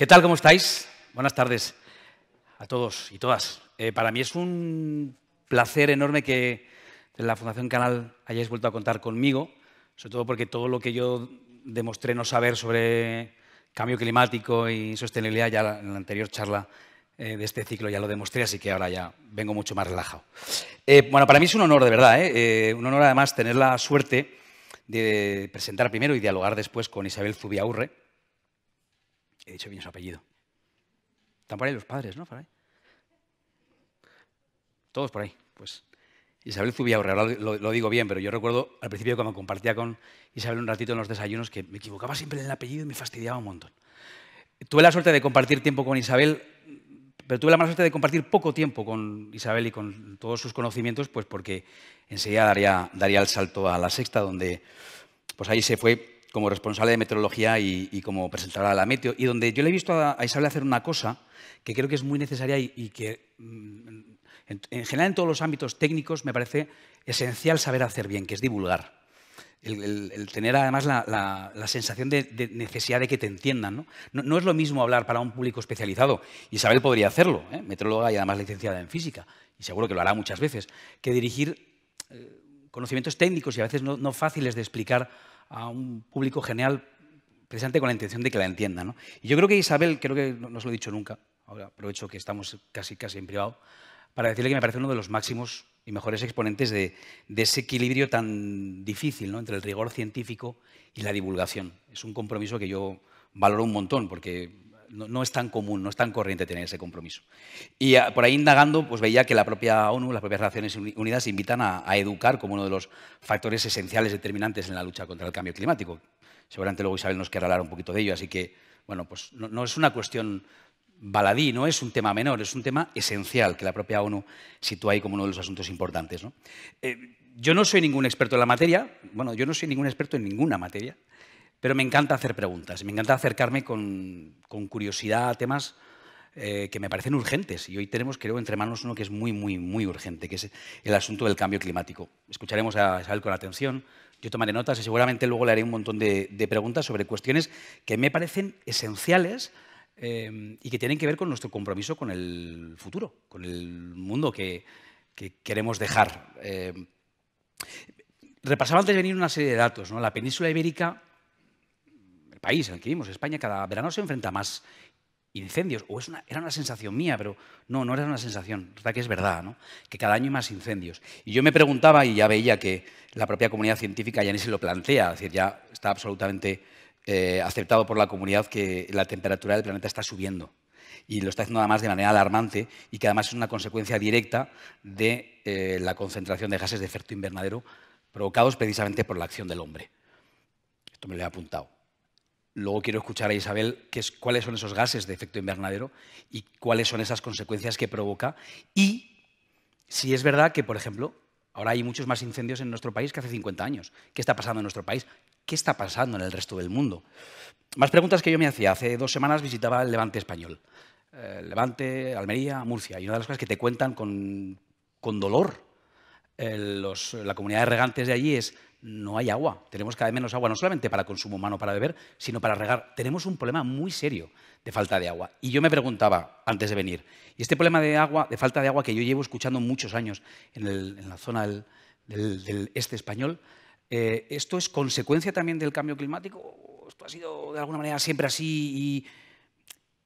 ¿Qué tal? ¿Cómo estáis? Buenas tardes a todos y todas. Eh, para mí es un placer enorme que la Fundación Canal hayáis vuelto a contar conmigo, sobre todo porque todo lo que yo demostré no saber sobre cambio climático y sostenibilidad ya en la anterior charla eh, de este ciclo ya lo demostré, así que ahora ya vengo mucho más relajado. Eh, bueno, para mí es un honor, de verdad, un honor además tener la suerte de presentar primero y dialogar después con Isabel Zubiaurre, He dicho bien su apellido. Están por ahí los padres, ¿no? Todos por ahí, pues. Isabel Zubiaurre, ahora lo, digo bien, pero yo recuerdo al principio cuando compartía con Isabel un ratito en los desayunos que me equivocaba siempre en el apellido y me fastidiaba un montón. Tuve la suerte de compartir tiempo con Isabel, pero tuve la mala suerte de compartir poco tiempo con Isabel y con todos sus conocimientos, pues porque enseguida daría, daría el salto a la sexta, donde pues ahí se fue como responsable de meteorología y, como presentadora de la Meteo, y donde yo le he visto a, Isabel hacer una cosa que creo que es muy necesaria y, que mm, en, general en todos los ámbitos técnicos me parece esencial saber hacer bien, que es divulgar. El, tener además la, sensación de, necesidad de que te entiendan. ¿no? es lo mismo hablar para un público especializado. Isabel podría hacerlo, ¿eh? y además licenciada en física, y seguro que lo hará muchas veces, que dirigir eh, conocimientos técnicos y a veces no, no fáciles de explicar a un público general precisamente con la intención de que la entienda. Y yo creo que Isabel, creo que no, se lo he dicho nunca, ahora aprovecho que estamos casi, casi en privado, para decirle que me parece uno de los máximos y mejores exponentes de, ese equilibrio tan difícil ¿no? entre el rigor científico y la divulgación. Es un compromiso que yo valoro un montón, porque no, es tan común, no es tan corriente tener ese compromiso. Y ah, por ahí indagando, pues veía que la propia ONU, las propias Naciones Unidas invitan a, educar como uno de los factores esenciales determinantes en la lucha contra el cambio climático. Seguramente luego Isabel nos querrá hablar un poquito de ello, así que, bueno, pues no, es una cuestión baladí, no es un tema menor, es un tema esencial que la propia ONU sitúa ahí como uno de los asuntos importantes. Eh, yo no soy ningún experto en la materia, bueno, yo no soy ningún experto en ninguna materia, pero me encanta hacer preguntas, me encanta acercarme con, curiosidad a temas eh, que me parecen urgentes. Y hoy tenemos, creo, entre manos uno que es muy, muy, muy urgente, que es el asunto del cambio climático. Escucharemos a Isabel con atención, yo tomaré notas y seguramente luego le haré un montón de, preguntas sobre cuestiones que me parecen esenciales eh, y que tienen que ver con nuestro compromiso con el futuro, con el mundo que, queremos dejar. Eh, repasaba antes de venir una serie de datos. ¿no? La península ibérica país en el que vivimos, España, cada verano se enfrenta a más incendios. O es una, era una sensación mía, pero no, no era una sensación. verdad que es verdad, ¿no? Que cada año hay más incendios. Y yo me preguntaba y ya veía que la propia comunidad científica ya ni se lo plantea. Es decir, ya está absolutamente eh, aceptado por la comunidad que la temperatura del planeta está subiendo y lo está haciendo además de manera alarmante y que además es una consecuencia directa de eh, la concentración de gases de efecto invernadero provocados precisamente por la acción del hombre. Esto me lo he apuntado. Luego quiero escuchar a Isabel que es, cuáles son esos gases de efecto invernadero y cuáles son esas consecuencias que provoca. Y si es verdad que, por ejemplo, ahora hay muchos más incendios en nuestro país que hace 50 años. ¿Qué está pasando en nuestro país? ¿Qué está pasando en el resto del mundo? Más preguntas que yo me hacía. Hace dos semanas visitaba el Levante español. Eh, Levante, Almería, Murcia. Y una de las cosas que te cuentan con, dolor eh, la comunidad de regantes de allí es no hay agua. Tenemos cada vez menos agua, no solamente para consumo humano, para beber, sino para regar. Tenemos un problema muy serio de falta de agua. Y yo me preguntaba antes de venir, y este problema de agua, de falta de agua que yo llevo escuchando muchos años en, la zona del, este español, eh, ¿esto es consecuencia también del cambio climático? ¿Esto ha sido de alguna manera siempre así? Y,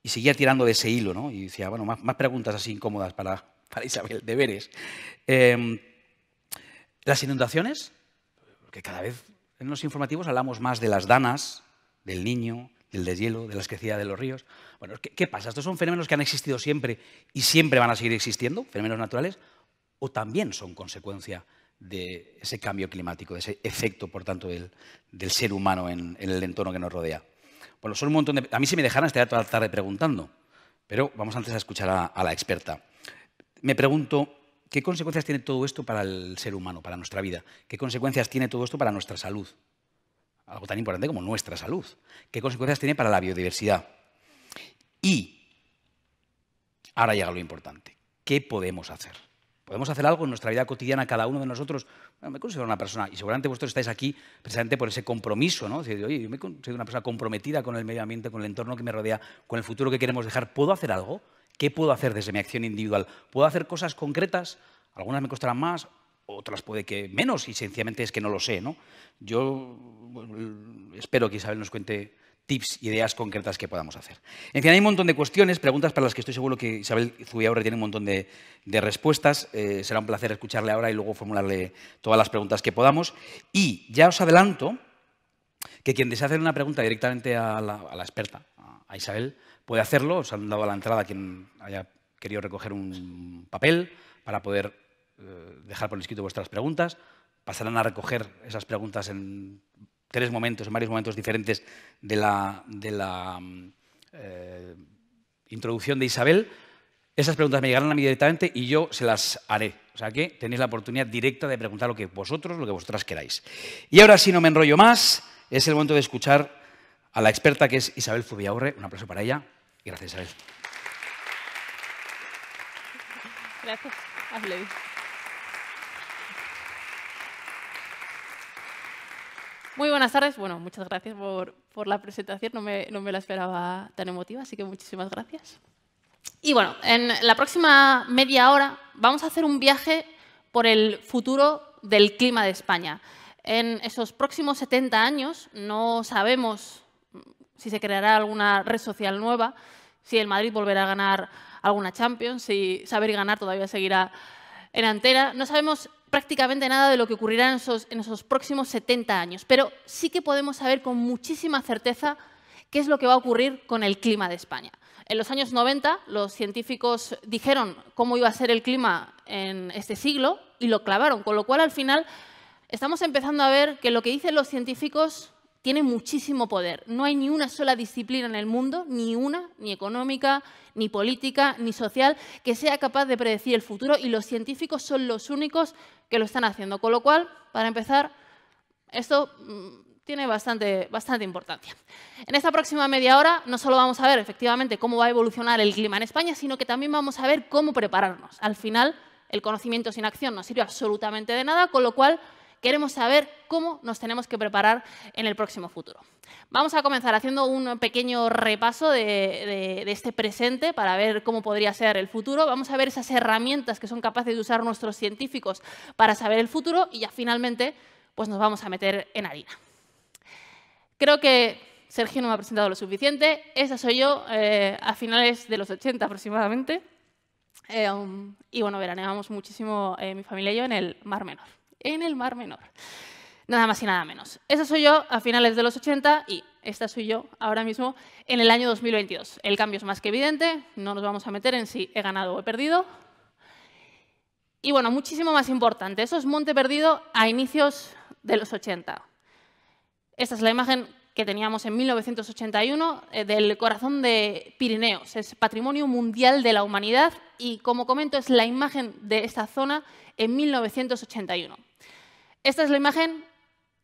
seguía tirando de ese hilo, ¿no? Y decía, bueno, más, preguntas así incómodas para, Isabel, deberes. Em, las inundaciones porque cada vez en los informativos hablamos más de las danas, del niño, del deshielo, de la crecidas, de los ríos. Bueno, ¿qué, pasa? ¿Estos son fenómenos que han existido siempre y siempre van a seguir existiendo, fenómenos naturales? ¿O también son consecuencia de ese cambio climático, de ese efecto, por tanto, del, ser humano en, el entorno que nos rodea? Bueno, son un montón de... A mí si me dejaran estaría toda la tarde preguntando, pero vamos antes a escuchar a la experta. Me pregunto, ¿Qué consecuencias tiene todo esto para el ser humano, para nuestra vida? ¿Qué consecuencias tiene todo esto para nuestra salud? Algo tan importante como nuestra salud. ¿Qué consecuencias tiene para la biodiversidad? Y ahora llega lo importante. ¿Qué podemos hacer? ¿Podemos hacer algo en nuestra vida cotidiana, cada uno de nosotros? me considero una persona, y seguramente vosotros estáis aquí precisamente por ese compromiso, ¿no? Decir, oye, yo me considero una persona comprometida con el medio ambiente, con el entorno que me rodea, con el futuro que queremos dejar. ¿Puedo hacer algo? ¿Qué puedo hacer desde mi acción individual? ¿Puedo hacer cosas concretas? Algunas me costarán más, otras puede que menos, y sencillamente es que no lo sé. ¿no? Yo espero que Isabel nos cuente tips, ideas concretas que podamos hacer. En fin, hay un montón de cuestiones, preguntas para las que estoy seguro que Isabel Zubiaurre tiene un montón de, respuestas. Eh, será un placer escucharle ahora y luego formularle todas las preguntas que podamos. Y ya os adelanto que quien desea hacer una pregunta directamente a la experta, a Isabel, puede hacerlo. Os han dado a la entrada quien haya querido recoger un papel para poder eh, dejar por escrito vuestras preguntas. Pasarán a recoger esas preguntas en tres momentos, en varios momentos diferentes de la, de la mm, eh, introducción de Isabel. Esas preguntas me llegarán a mí directamente y yo se las haré. O sea que tenéis la oportunidad directa de preguntar lo que vosotros, lo que vosotras queráis. Y ahora, si no me enrollo más, es el momento de escuchar a la experta que es Isabel Zubiaurre. Un aplauso para ella. Y gracias, Isabel. Gracias. Muy buenas tardes. Bueno, muchas gracias por, la presentación. No me, no me, la esperaba tan emotiva, así que muchísimas gracias. Y bueno, en la próxima media hora vamos a hacer un viaje por el futuro del clima de España. En esos próximos 70 años no sabemos si se creará alguna red social nueva, si el Madrid volverá a ganar alguna Champions, si saber ganar todavía seguirá en antena. No sabemos prácticamente nada de lo que ocurrirá en esos, en esos próximos 70 años, pero sí que podemos saber con muchísima certeza qué es lo que va a ocurrir con el clima de España. En los años 90 los científicos dijeron cómo iba a ser el clima en este siglo y lo clavaron, con lo cual al final estamos empezando a ver que lo que dicen los científicos tiene muchísimo poder. No hay ni una sola disciplina en el mundo, ni una, ni económica, ni política, ni social, que sea capaz de predecir el futuro y los científicos son los únicos que lo están haciendo. Con lo cual, para empezar, esto mm, tiene bastante, bastante importancia. En esta próxima media hora no solo vamos a ver efectivamente cómo va a evolucionar el clima en España, sino que también vamos a ver cómo prepararnos. Al final, el conocimiento sin acción no sirve absolutamente de nada, con lo cual Queremos saber cómo nos tenemos que preparar en el próximo futuro. Vamos a comenzar haciendo un pequeño repaso de, este presente para ver cómo podría ser el futuro. Vamos a ver esas herramientas que son capaces de usar nuestros científicos para saber el futuro y ya finalmente pues nos vamos a meter en harina. Creo que Sergio no me ha presentado lo suficiente. Esa soy yo eh, a finales de los 80 aproximadamente. Eh, y bueno, veraneamos muchísimo eh, mi familia y yo en el Mar Menor en el Mar Menor. Nada más y nada menos. Esa soy yo a finales de los 80 y esta soy yo ahora mismo en el año 2022. El cambio es más que evidente, no nos vamos a meter en si he ganado o he perdido. Y bueno, muchísimo más importante, eso es Monte Perdido a inicios de los 80. Esta es la imagen que teníamos en 1981 eh, del corazón de Pirineos. Es patrimonio mundial de la humanidad y, como comento, es la imagen de esta zona en 1981. Esta es la imagen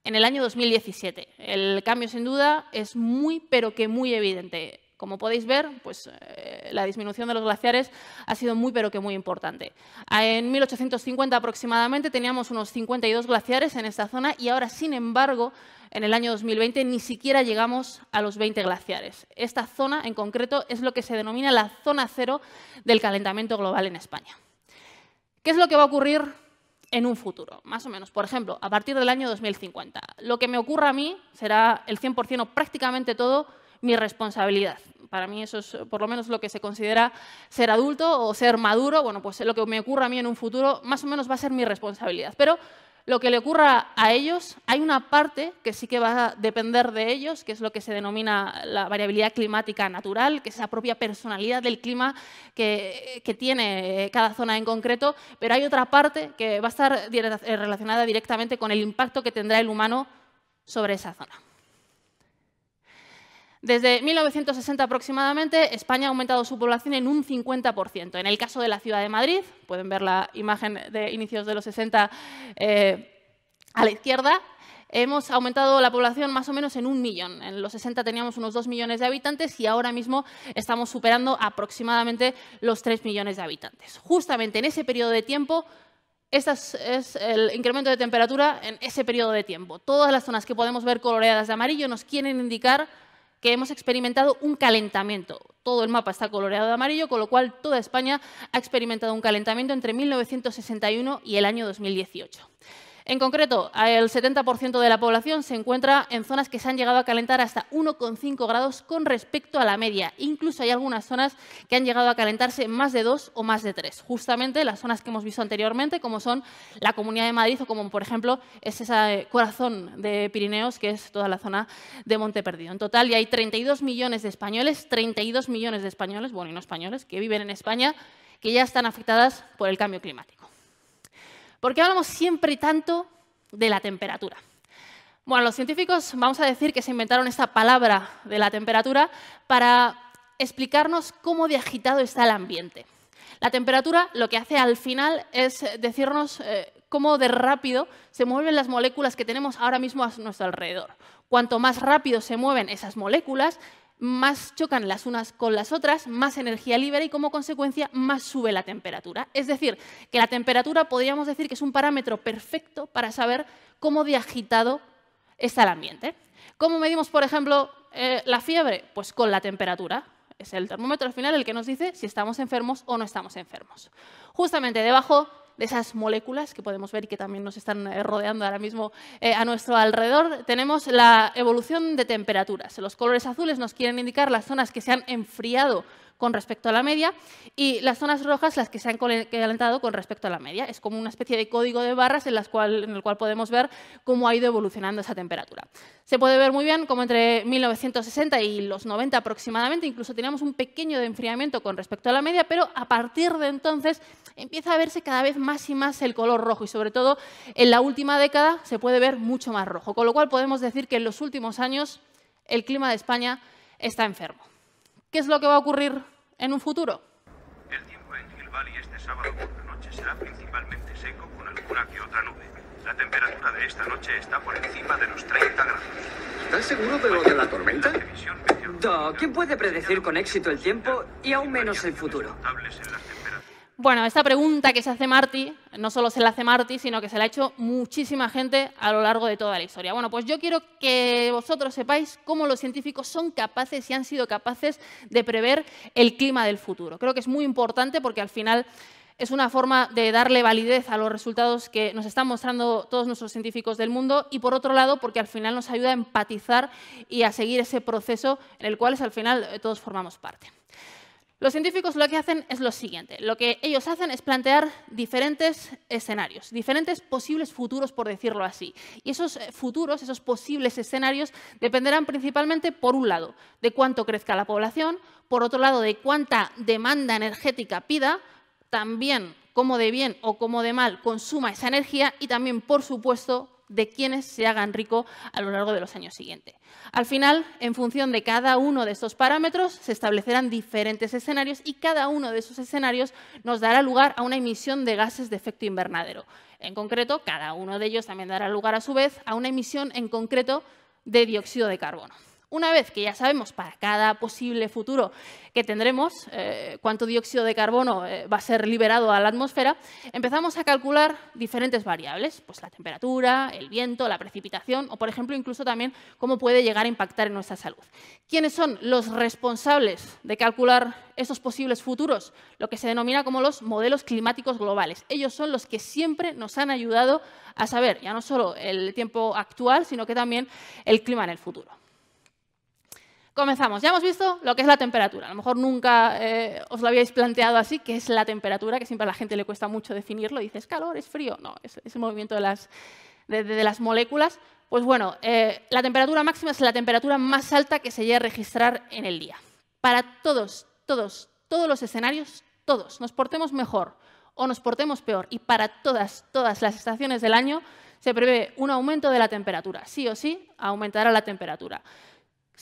en el año 2017. El cambio, sin duda, es muy, pero que muy evidente. Como podéis ver, pues, eh, la disminución de los glaciares ha sido muy, pero que muy importante. En 1850 aproximadamente teníamos unos 52 glaciares en esta zona y ahora, sin embargo, en el año 2020 ni siquiera llegamos a los 20 glaciares. Esta zona, en concreto, es lo que se denomina la zona cero del calentamiento global en España. ¿Qué es lo que va a ocurrir en un futuro, más o menos. Por ejemplo, a partir del año 2050. Lo que me ocurra a mí será el 100% o prácticamente todo mi responsabilidad. Para mí eso es eh, por lo menos lo que se considera ser adulto o ser maduro. Bueno, pues lo que me ocurra a mí en un futuro más o menos va a ser mi responsabilidad. Pero lo que le ocurra a ellos, hay una parte que sí que va a depender de ellos, que es lo que se denomina la variabilidad climática natural, que es esa propia personalidad del clima que, que tiene eh, cada zona en concreto, pero hay otra parte que va a estar eh, relacionada directamente con el impacto que tendrá el humano sobre esa zona. Desde 1960 aproximadamente, España ha aumentado su población en un 50%. En el caso de la ciudad de Madrid, pueden ver la imagen de inicios de los 60 eh, a la izquierda, hemos aumentado la población más o menos en un millón. En los 60 teníamos unos 2 millones de habitantes y ahora mismo estamos superando aproximadamente los 3 millones de habitantes. Justamente en ese periodo de tiempo, este es, el incremento de temperatura en ese periodo de tiempo. Todas las zonas que podemos ver coloreadas de amarillo nos quieren indicar que hemos experimentado un calentamiento. Todo el mapa está coloreado de amarillo, con lo cual toda España ha experimentado un calentamiento entre 1961 y el año 2018. En concreto, el 70% de la población se encuentra en zonas que se han llegado a calentar hasta 1,5 grados con respecto a la media. Incluso hay algunas zonas que han llegado a calentarse más de 2 o más de 3. Justamente las zonas que hemos visto anteriormente, como son la Comunidad de Madrid o como, por ejemplo, es ese corazón de Pirineos, que es toda la zona de Monte Perdido. En total, ya hay 32 millones de españoles, 32 millones de españoles, bueno, y no españoles, que viven en España, que ya están afectadas por el cambio climático. ¿Por qué hablamos siempre tanto de la temperatura? Bueno, los científicos vamos a decir que se inventaron esta palabra de la temperatura para explicarnos cómo de agitado está el ambiente. La temperatura lo que hace al final es decirnos eh, cómo de rápido se mueven las moléculas que tenemos ahora mismo a nuestro alrededor. Cuanto más rápido se mueven esas moléculas, más chocan las unas con las otras, más energía libera y como consecuencia más sube la temperatura. Es decir, que la temperatura podríamos decir que es un parámetro perfecto para saber cómo de agitado está el ambiente. ¿Cómo medimos, por ejemplo, eh, la fiebre? Pues con la temperatura. Es el termómetro al final el que nos dice si estamos enfermos o no estamos enfermos. Justamente debajo de esas moléculas que podemos ver y que también nos están eh, rodeando ahora mismo eh, a nuestro alrededor, tenemos la evolución de temperaturas. Los colores azules nos quieren indicar las zonas que se han enfriado con respecto a la media y las zonas rojas las que se han calentado con respecto a la media. Es como una especie de código de barras en, las cual, en el cual podemos ver cómo ha ido evolucionando esa temperatura. Se puede ver muy bien cómo entre 1960 y los 90 aproximadamente incluso teníamos un pequeño enfriamiento con respecto a la media, pero a partir de entonces empieza a verse cada vez más y más el color rojo y sobre todo en la última década se puede ver mucho más rojo, con lo cual podemos decir que en los últimos años el clima de España está enfermo. ¿Qué es lo que va a ocurrir en un futuro? El tiempo en Hill Valley este sábado por la noche será principalmente seco con alguna que otra nube. La temperatura de esta noche está por encima de los 30 grados. ¿Estás seguro de lo de la tormenta? Doc, ¿quién puede predecir con éxito el tiempo y aún menos el futuro? Bueno, esta pregunta que se hace Marty, no solo se la hace Marty, sino que se la ha hecho muchísima gente a lo largo de toda la historia. Bueno, pues yo quiero que vosotros sepáis cómo los científicos son capaces y han sido capaces de prever el clima del futuro. Creo que es muy importante porque al final es una forma de darle validez a los resultados que nos están mostrando todos nuestros científicos del mundo y por otro lado porque al final nos ayuda a empatizar y a seguir ese proceso en el cual al final eh, todos formamos parte. Los científicos lo que hacen es lo siguiente. Lo que ellos hacen es plantear diferentes escenarios, diferentes posibles futuros, por decirlo así. Y esos eh, futuros, esos posibles escenarios, dependerán principalmente, por un lado, de cuánto crezca la población, por otro lado, de cuánta demanda energética pida, también cómo de bien o cómo de mal consuma esa energía y también, por supuesto, de quienes se hagan rico a lo largo de los años siguientes. Al final, en función de cada uno de estos parámetros, se establecerán diferentes escenarios y cada uno de esos escenarios nos dará lugar a una emisión de gases de efecto invernadero. En concreto, cada uno de ellos también dará lugar a su vez a una emisión en concreto de dióxido de carbono. Una vez que ya sabemos para cada posible futuro que tendremos eh, cuánto dióxido de carbono eh, va a ser liberado a la atmósfera, empezamos a calcular diferentes variables, pues la temperatura, el viento, la precipitación o, por ejemplo, incluso también cómo puede llegar a impactar en nuestra salud. ¿Quiénes son los responsables de calcular esos posibles futuros? Lo que se denomina como los modelos climáticos globales. Ellos son los que siempre nos han ayudado a saber ya no solo el tiempo actual, sino que también el clima en el futuro. Comenzamos. Ya hemos visto lo que es la temperatura. A lo mejor nunca eh, os lo habíais planteado así, que es la temperatura, que siempre a la gente le cuesta mucho definirlo. Dices calor, es frío. No, es, el movimiento de las, de, las moléculas. Pues bueno, eh, la temperatura máxima es la temperatura más alta que se llega a registrar en el día. Para todos, todos, todos los escenarios, todos, nos portemos mejor o nos portemos peor, y para todas, todas las estaciones del año se prevé un aumento de la temperatura. Sí o sí, aumentará la temperatura.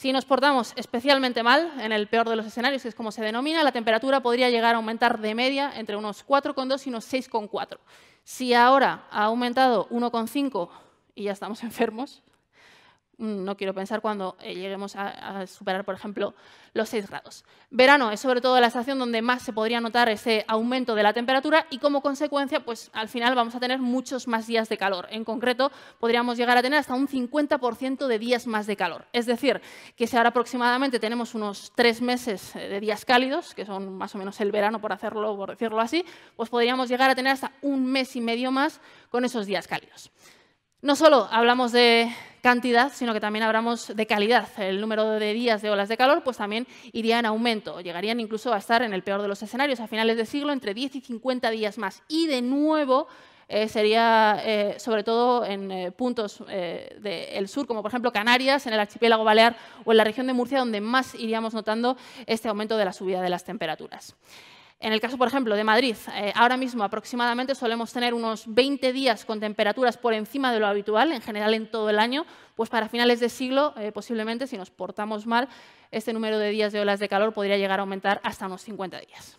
Si nos portamos especialmente mal, en el peor de los escenarios, que es como se denomina, la temperatura podría llegar a aumentar de media entre unos 4,2 y unos 6,4. Si ahora ha aumentado 1,5 y ya estamos enfermos, Mm, no quiero pensar cuando eh, lleguemos a, superar, por ejemplo, los 6 grados. Verano es sobre todo la estación donde más se podría notar ese aumento de la temperatura y como consecuencia, pues al final vamos a tener muchos más días de calor. En concreto, podríamos llegar a tener hasta un 50% de días más de calor. Es decir, que si ahora aproximadamente tenemos unos tres meses eh, de días cálidos, que son más o menos el verano por hacerlo, por decirlo así, pues podríamos llegar a tener hasta un mes y medio más con esos días cálidos. No solo hablamos de cantidad, sino que también hablamos de calidad. El número de días de olas de calor pues también iría en aumento, llegarían incluso a estar en el peor de los escenarios a finales de siglo entre 10 y 50 días más. Y de nuevo eh, sería eh, sobre todo en eh, puntos del sur, como por ejemplo Canarias, en el archipiélago balear o en la región de Murcia, donde más iríamos notando este aumento de la subida de las temperaturas. En el caso, por ejemplo, de Madrid, eh, ahora mismo aproximadamente solemos tener unos 20 días con temperaturas por encima de lo habitual, en general en todo el año, pues para finales de siglo, eh, posiblemente, si nos portamos mal, este número de días de olas de calor podría llegar a aumentar hasta unos 50 días.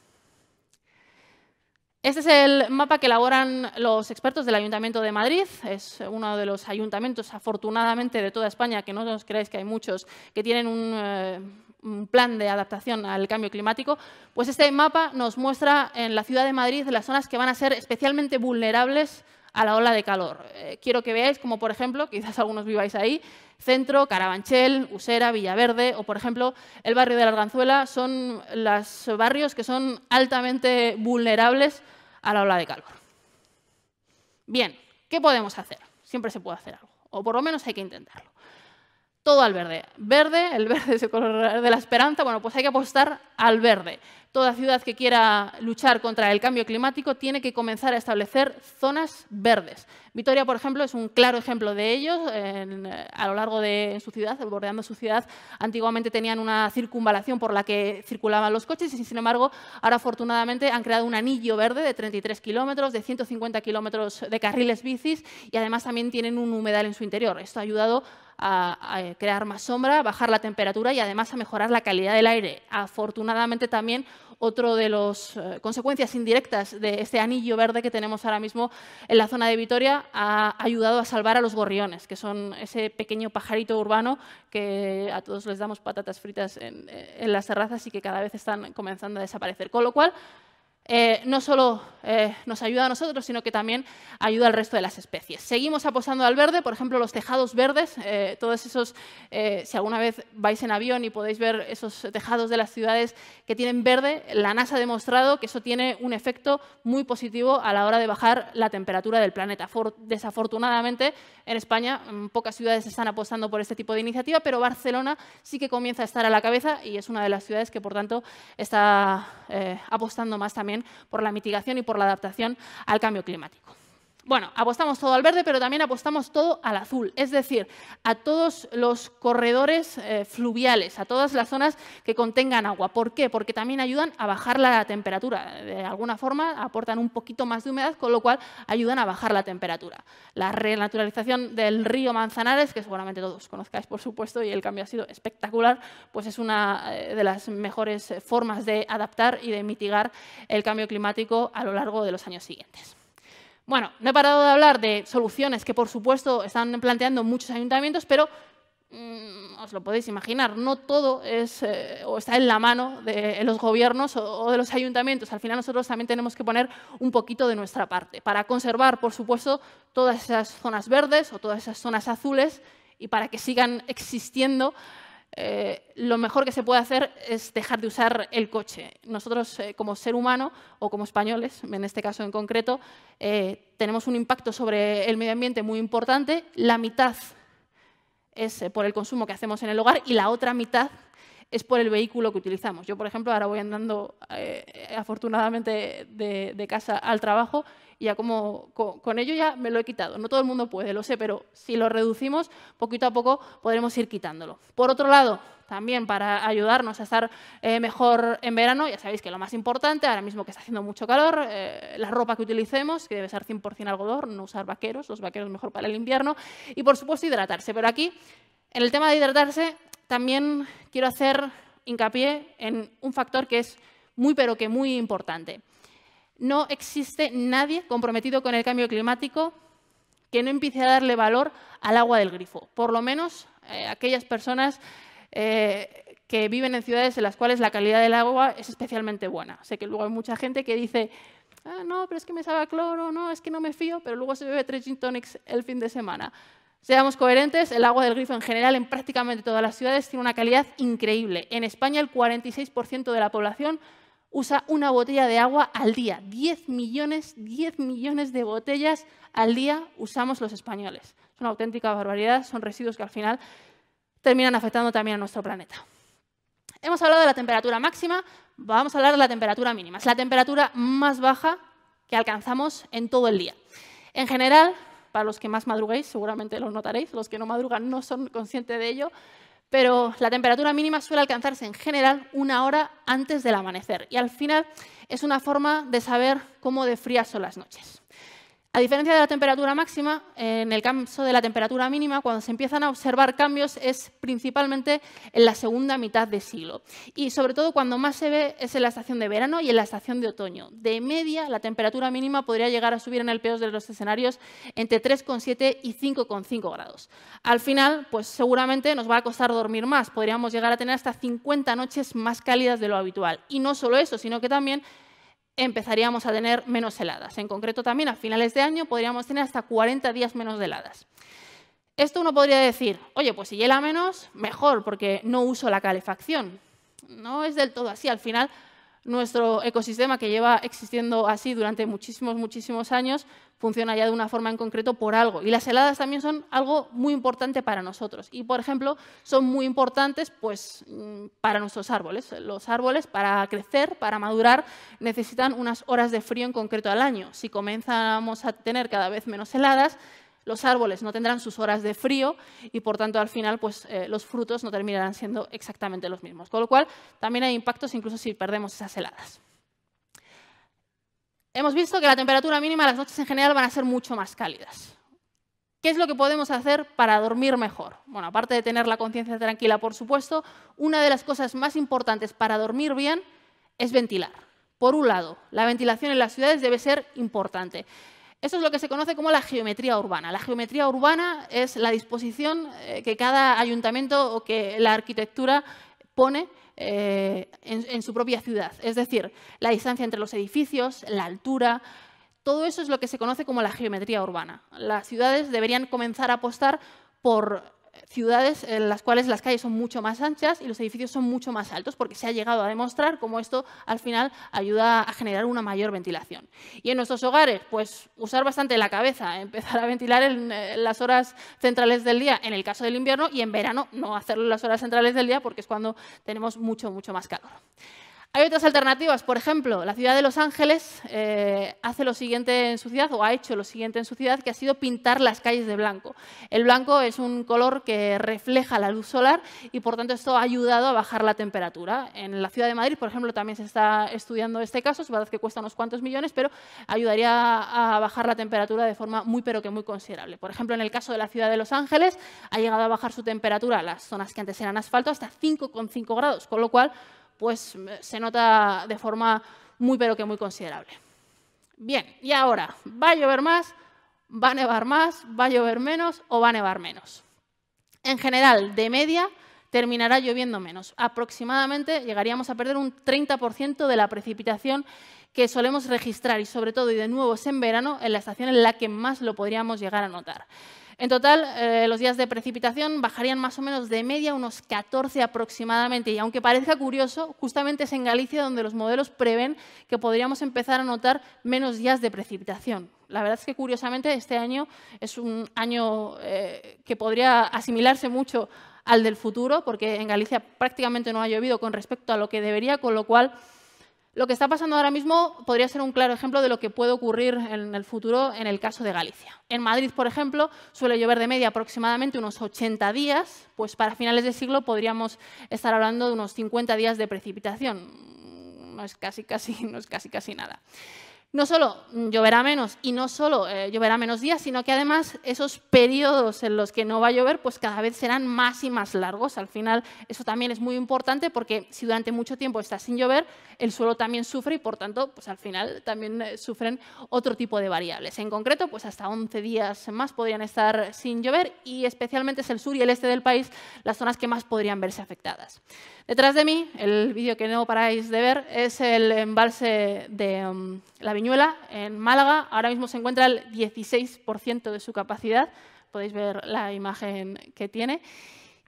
Este es el mapa que elaboran los expertos del Ayuntamiento de Madrid. Es uno de los ayuntamientos, afortunadamente, de toda España, que no os creáis que hay muchos, que tienen un... Eh, un plan de adaptación al cambio climático, pues este mapa nos muestra en la ciudad de Madrid las zonas que van a ser especialmente vulnerables a la ola de calor. Eh, quiero que veáis como, por ejemplo, quizás algunos viváis ahí, Centro, Carabanchel, Usera, Villaverde o, por ejemplo, el barrio de la Arganzuela son los barrios que son altamente vulnerables a la ola de calor. Bien, ¿qué podemos hacer? Siempre se puede hacer algo, o por lo menos hay que intentarlo todo al verde. Verde, el verde es el color de la esperanza, bueno, pues hay que apostar al verde. Toda ciudad que quiera luchar contra el cambio climático tiene que comenzar a establecer zonas verdes. Vitoria, por ejemplo, es un claro ejemplo de ello. a lo largo de su ciudad, bordeando su ciudad, antiguamente tenían una circunvalación por la que circulaban los coches y, sin embargo, ahora afortunadamente han creado un anillo verde de 33 kilómetros, de 150 kilómetros de carriles bicis y además también tienen un humedal en su interior. Esto ha ayudado a, crear más sombra, a bajar la temperatura y además a mejorar la calidad del aire. Afortunadamente también otro de las eh, consecuencias indirectas de este anillo verde que tenemos ahora mismo en la zona de Vitoria ha ayudado a salvar a los gorriones, que son ese pequeño pajarito urbano que a todos les damos patatas fritas en, eh, en las terrazas y que cada vez están comenzando a desaparecer. Con lo cual, eh, no solo eh, nos ayuda a nosotros, sino que también ayuda al resto de las especies. Seguimos apostando al verde, por ejemplo, los tejados verdes, eh, todos esos, si alguna vez vais en avión y podéis ver esos tejados de las ciudades que tienen verde, la NASA ha demostrado que eso tiene un efecto muy positivo a la hora de bajar la temperatura del planeta. desafortunadamente, en España mm, pocas ciudades están apostando por este tipo de iniciativa, pero Barcelona sí que comienza a estar a la cabeza y es una de las ciudades que, por tanto, está apostando más también por la mitigación y por la adaptación al cambio climático bueno, apostamos todo al verde, pero también apostamos todo al azul, es decir, a todos los corredores eh, fluviales, a todas las zonas que contengan agua. ¿Por qué? Porque también ayudan a bajar la temperatura. De alguna forma aportan un poquito más de humedad, con lo cual ayudan a bajar la temperatura. La renaturalización del río Manzanares, que seguramente todos conozcáis, por supuesto, y el cambio ha sido espectacular, pues es una eh, de las mejores eh, formas de adaptar y de mitigar el cambio climático a lo largo de los años siguientes. Bueno, no he parado de hablar de soluciones que, por supuesto, están planteando muchos ayuntamientos, pero mm, os lo podéis imaginar, no todo eh, o está en la mano de los gobiernos o de los ayuntamientos. Al final nosotros también tenemos que poner un poquito de nuestra parte para conservar, por supuesto, todas esas zonas verdes o todas esas zonas azules y para que sigan existiendo eh, lo mejor que se puede hacer es dejar de usar el coche. Nosotros, eh, como ser humano o como españoles, en este caso en concreto, eh, tenemos un impacto sobre el medio ambiente muy importante. La mitad es por el consumo que hacemos en el hogar y la otra mitad es por el vehículo que utilizamos. Yo, por ejemplo, ahora voy andando afortunadamente de casa al trabajo ya como con, ello ya me lo he quitado. No todo el mundo puede, lo sé, pero si lo reducimos, poquito a poco podremos ir quitándolo. Por otro lado, también para ayudarnos a estar eh, mejor en verano, ya sabéis que lo más importante, ahora mismo que está haciendo mucho calor, eh, la ropa que utilicemos, que debe ser 100% algodón, no usar vaqueros, los vaqueros mejor para el invierno, y por supuesto hidratarse. Pero aquí, en el tema de hidratarse, también quiero hacer hincapié en un factor que es muy pero que muy importante. No existe nadie comprometido con el cambio climático que no empiece a darle valor al agua del grifo, por lo menos eh, aquellas personas eh, que viven en ciudades en las cuales la calidad del agua es especialmente buena. Sé que luego hay mucha gente que dice, ah, no, pero es que me sabe a cloro, no, es que no me fío, pero luego se bebe tres gin tonics el fin de semana. Seamos coherentes, el agua del grifo en general en prácticamente todas las ciudades tiene una calidad increíble. En España el 46% de la población usa una botella de agua al día. 10 millones, 10 millones de botellas al día usamos los españoles. Es una auténtica barbaridad, son residuos que al final terminan afectando también a nuestro planeta. Hemos hablado de la temperatura máxima, vamos a hablar de la temperatura mínima. Es la temperatura más baja que alcanzamos en todo el día. En general, para los que más madrugáis, seguramente lo notaréis, los que no madrugan no son conscientes de ello, pero la temperatura mínima suele alcanzarse en general una hora antes del amanecer y al final es una forma de saber cómo de frías son las noches. A diferencia de la temperatura máxima, en el caso de la temperatura mínima, cuando se empiezan a observar cambios es principalmente en la segunda mitad de siglo. Y sobre todo cuando más se ve es en la estación de verano y en la estación de otoño. De media, la temperatura mínima podría llegar a subir en el peor de los escenarios entre 3,7 y 5,5 grados. Al final, pues seguramente nos va a costar dormir más. Podríamos llegar a tener hasta 50 noches más cálidas de lo habitual. Y no solo eso, sino que también empezaríamos a tener menos heladas. En concreto también a finales de año podríamos tener hasta 40 días menos heladas. Esto uno podría decir, oye, pues si hiela menos, mejor, porque no uso la calefacción. No es del todo así. Al final, nuestro ecosistema, que lleva existiendo así durante muchísimos, muchísimos años, funciona ya de una forma en concreto por algo. Y las heladas también son algo muy importante para nosotros. Y, por ejemplo, son muy importantes pues, mm, para nuestros árboles. Los árboles, para crecer, para madurar, necesitan unas horas de frío en concreto al año. Si comenzamos a tener cada vez menos heladas, los árboles no tendrán sus horas de frío y, por tanto, al final pues, eh, los frutos no terminarán siendo exactamente los mismos. Con lo cual, también hay impactos incluso si perdemos esas heladas. Hemos visto que la temperatura mínima las noches en general van a ser mucho más cálidas. ¿Qué es lo que podemos hacer para dormir mejor? Bueno, aparte de tener la conciencia tranquila, por supuesto, una de las cosas más importantes para dormir bien es ventilar. Por un lado, la ventilación en las ciudades debe ser importante. Eso es lo que se conoce como la geometría urbana. La geometría urbana es la disposición eh, que cada ayuntamiento o que la arquitectura pone eh, en, su propia ciudad. Es decir, la distancia entre los edificios, la altura, todo eso es lo que se conoce como la geometría urbana. Las ciudades deberían comenzar a apostar por ciudades en las cuales las calles son mucho más anchas y los edificios son mucho más altos, porque se ha llegado a demostrar cómo esto al final ayuda a generar una mayor ventilación. Y en nuestros hogares, pues usar bastante la cabeza, empezar a ventilar en, eh, las horas centrales del día, en el caso del invierno, y en verano no hacerlo en las horas centrales del día, porque es cuando tenemos mucho, mucho más calor. Hay otras alternativas, por ejemplo, la ciudad de Los Ángeles eh, hace lo siguiente en su ciudad, o ha hecho lo siguiente en su ciudad, que ha sido pintar las calles de blanco. El blanco es un color que refleja la luz solar y, por tanto, esto ha ayudado a bajar la temperatura. En la ciudad de Madrid, por ejemplo, también se está estudiando este caso, es verdad que cuesta unos cuantos millones, pero ayudaría a bajar la temperatura de forma muy, pero que muy considerable. Por ejemplo, en el caso de la ciudad de Los Ángeles, ha llegado a bajar su temperatura, las zonas que antes eran asfalto, hasta 5,5 grados, con lo cual pues eh, se nota de forma muy pero que muy considerable. Bien, y ahora, ¿va a llover más? ¿Va a nevar más? ¿Va a llover menos o va a nevar menos? En general, de media, terminará lloviendo menos. Aproximadamente llegaríamos a perder un 30% de la precipitación que solemos registrar y sobre todo, y de nuevo, es en verano, en la estación en la que más lo podríamos llegar a notar. En total, eh, los días de precipitación bajarían más o menos de media unos 14 aproximadamente. Y aunque parezca curioso, justamente es en Galicia donde los modelos prevén que podríamos empezar a notar menos días de precipitación. La verdad es que curiosamente este año es un año eh, que podría asimilarse mucho al del futuro, porque en Galicia prácticamente no ha llovido con respecto a lo que debería, con lo cual lo que está pasando ahora mismo podría ser un claro ejemplo de lo que puede ocurrir en el futuro en el caso de Galicia. En Madrid, por ejemplo, suele llover de media aproximadamente unos 80 días, pues para finales de siglo podríamos estar hablando de unos 50 días de precipitación. No es casi casi, no es casi, casi nada no solo lloverá menos y no solo eh, lloverá menos días, sino que además esos periodos en los que no va a llover, pues cada vez serán más y más largos. Al final, eso también es muy importante porque si durante mucho tiempo está sin llover, el suelo también sufre y por tanto, pues al final también eh, sufren otro tipo de variables. En concreto, pues hasta 11 días más podrían estar sin llover y especialmente es el sur y el este del país las zonas que más podrían verse afectadas. Detrás de mí, el vídeo que no paráis de ver, es el embalse de um, La Viñuela en Málaga. Ahora mismo se encuentra el 16% de su capacidad. Podéis ver la imagen que tiene.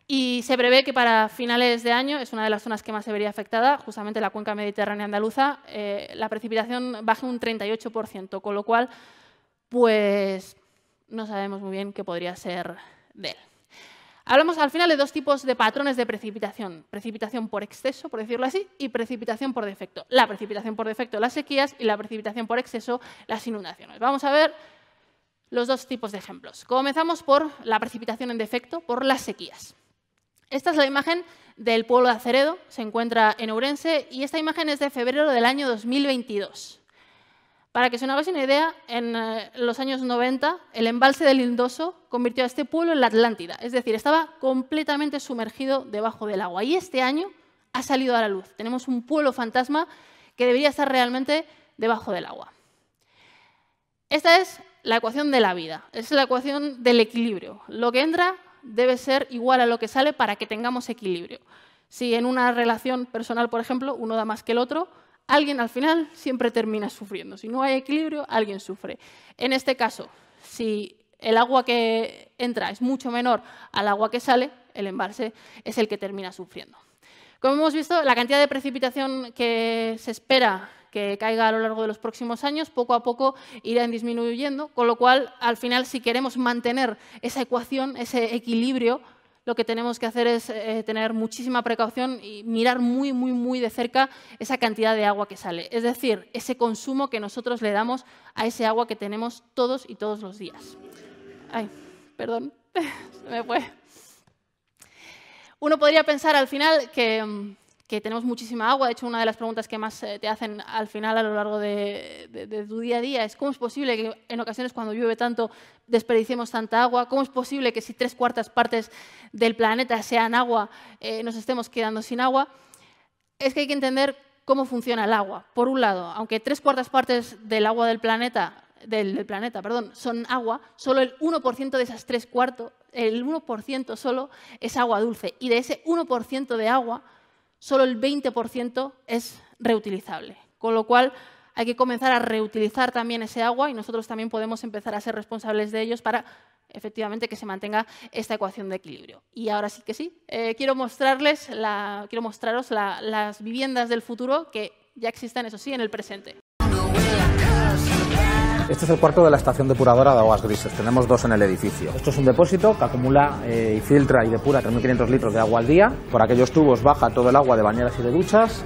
Y se prevé que para finales de año, es una de las zonas que más se vería afectada, justamente la cuenca mediterránea andaluza, eh, la precipitación baje un 38%, con lo cual, pues no sabemos muy bien qué podría ser de él. Hablamos al final de dos tipos de patrones de precipitación. Precipitación por exceso, por decirlo así, y precipitación por defecto. La precipitación por defecto, las sequías, y la precipitación por exceso, las inundaciones. Vamos a ver los dos tipos de ejemplos. Comenzamos por la precipitación en defecto, por las sequías. Esta es la imagen del pueblo de Aceredo, se encuentra en Ourense, y esta imagen es de febrero del año 2022. Para que os hagáis una idea, en eh, los años 90 el embalse del Indoso convirtió a este pueblo en la Atlántida, es decir, estaba completamente sumergido debajo del agua. Y este año ha salido a la luz. Tenemos un pueblo fantasma que debería estar realmente debajo del agua. Esta es la ecuación de la vida, es la ecuación del equilibrio. Lo que entra debe ser igual a lo que sale para que tengamos equilibrio. Si en una relación personal, por ejemplo, uno da más que el otro, alguien al final siempre termina sufriendo. Si no hay equilibrio, alguien sufre. En este caso, si el agua que entra es mucho menor al agua que sale, el embalse es el que termina sufriendo. Como hemos visto, la cantidad de precipitación que se espera que caiga a lo largo de los próximos años, poco a poco irá disminuyendo, con lo cual, al final, si queremos mantener esa ecuación, ese equilibrio, lo que tenemos que hacer es eh, tener muchísima precaución y mirar muy, muy, muy de cerca esa cantidad de agua que sale. Es decir, ese consumo que nosotros le damos a ese agua que tenemos todos y todos los días. Ay, perdón, se me fue. Uno podría pensar al final que mm, que tenemos muchísima agua. De hecho, una de las preguntas que más eh, te hacen al final a lo largo de, tu día a día es cómo es posible que en ocasiones cuando llueve tanto desperdiciemos tanta agua, cómo es posible que si tres cuartas partes del planeta sean agua eh, nos estemos quedando sin agua. Es que hay que entender cómo funciona el agua. Por un lado, aunque tres cuartas partes del agua del planeta del, planeta, perdón, son agua, solo el 1% de esas tres cuartos, el 1% solo es agua dulce. Y de ese 1% de agua, solo el 20% es reutilizable. Con lo cual, hay que comenzar a reutilizar también ese agua y nosotros también podemos empezar a ser responsables de ellos para efectivamente que se mantenga esta ecuación de equilibrio. Y ahora sí que sí, eh, quiero, mostrarles quiero mostraros las viviendas del futuro que ya existen, eso sí, en el presente. Este es el cuarto de la estación depuradora de aguas grises. Tenemos dos en el edificio. Esto es un depósito que acumula eh, y filtra y depura 3.500 litros de agua al día. Por aquellos tubos baja todo el agua de bañeras y de duchas,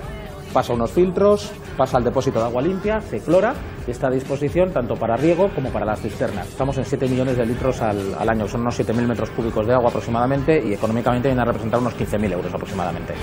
pasa unos filtros, pasa al depósito de agua limpia, se clora. y está a disposición tanto para riego como para las cisternas. Estamos en 7 millones de litros al, año, son unos 7.000 metros cúbicos de agua aproximadamente y económicamente viene a representar unos 15.000 euros aproximadamente.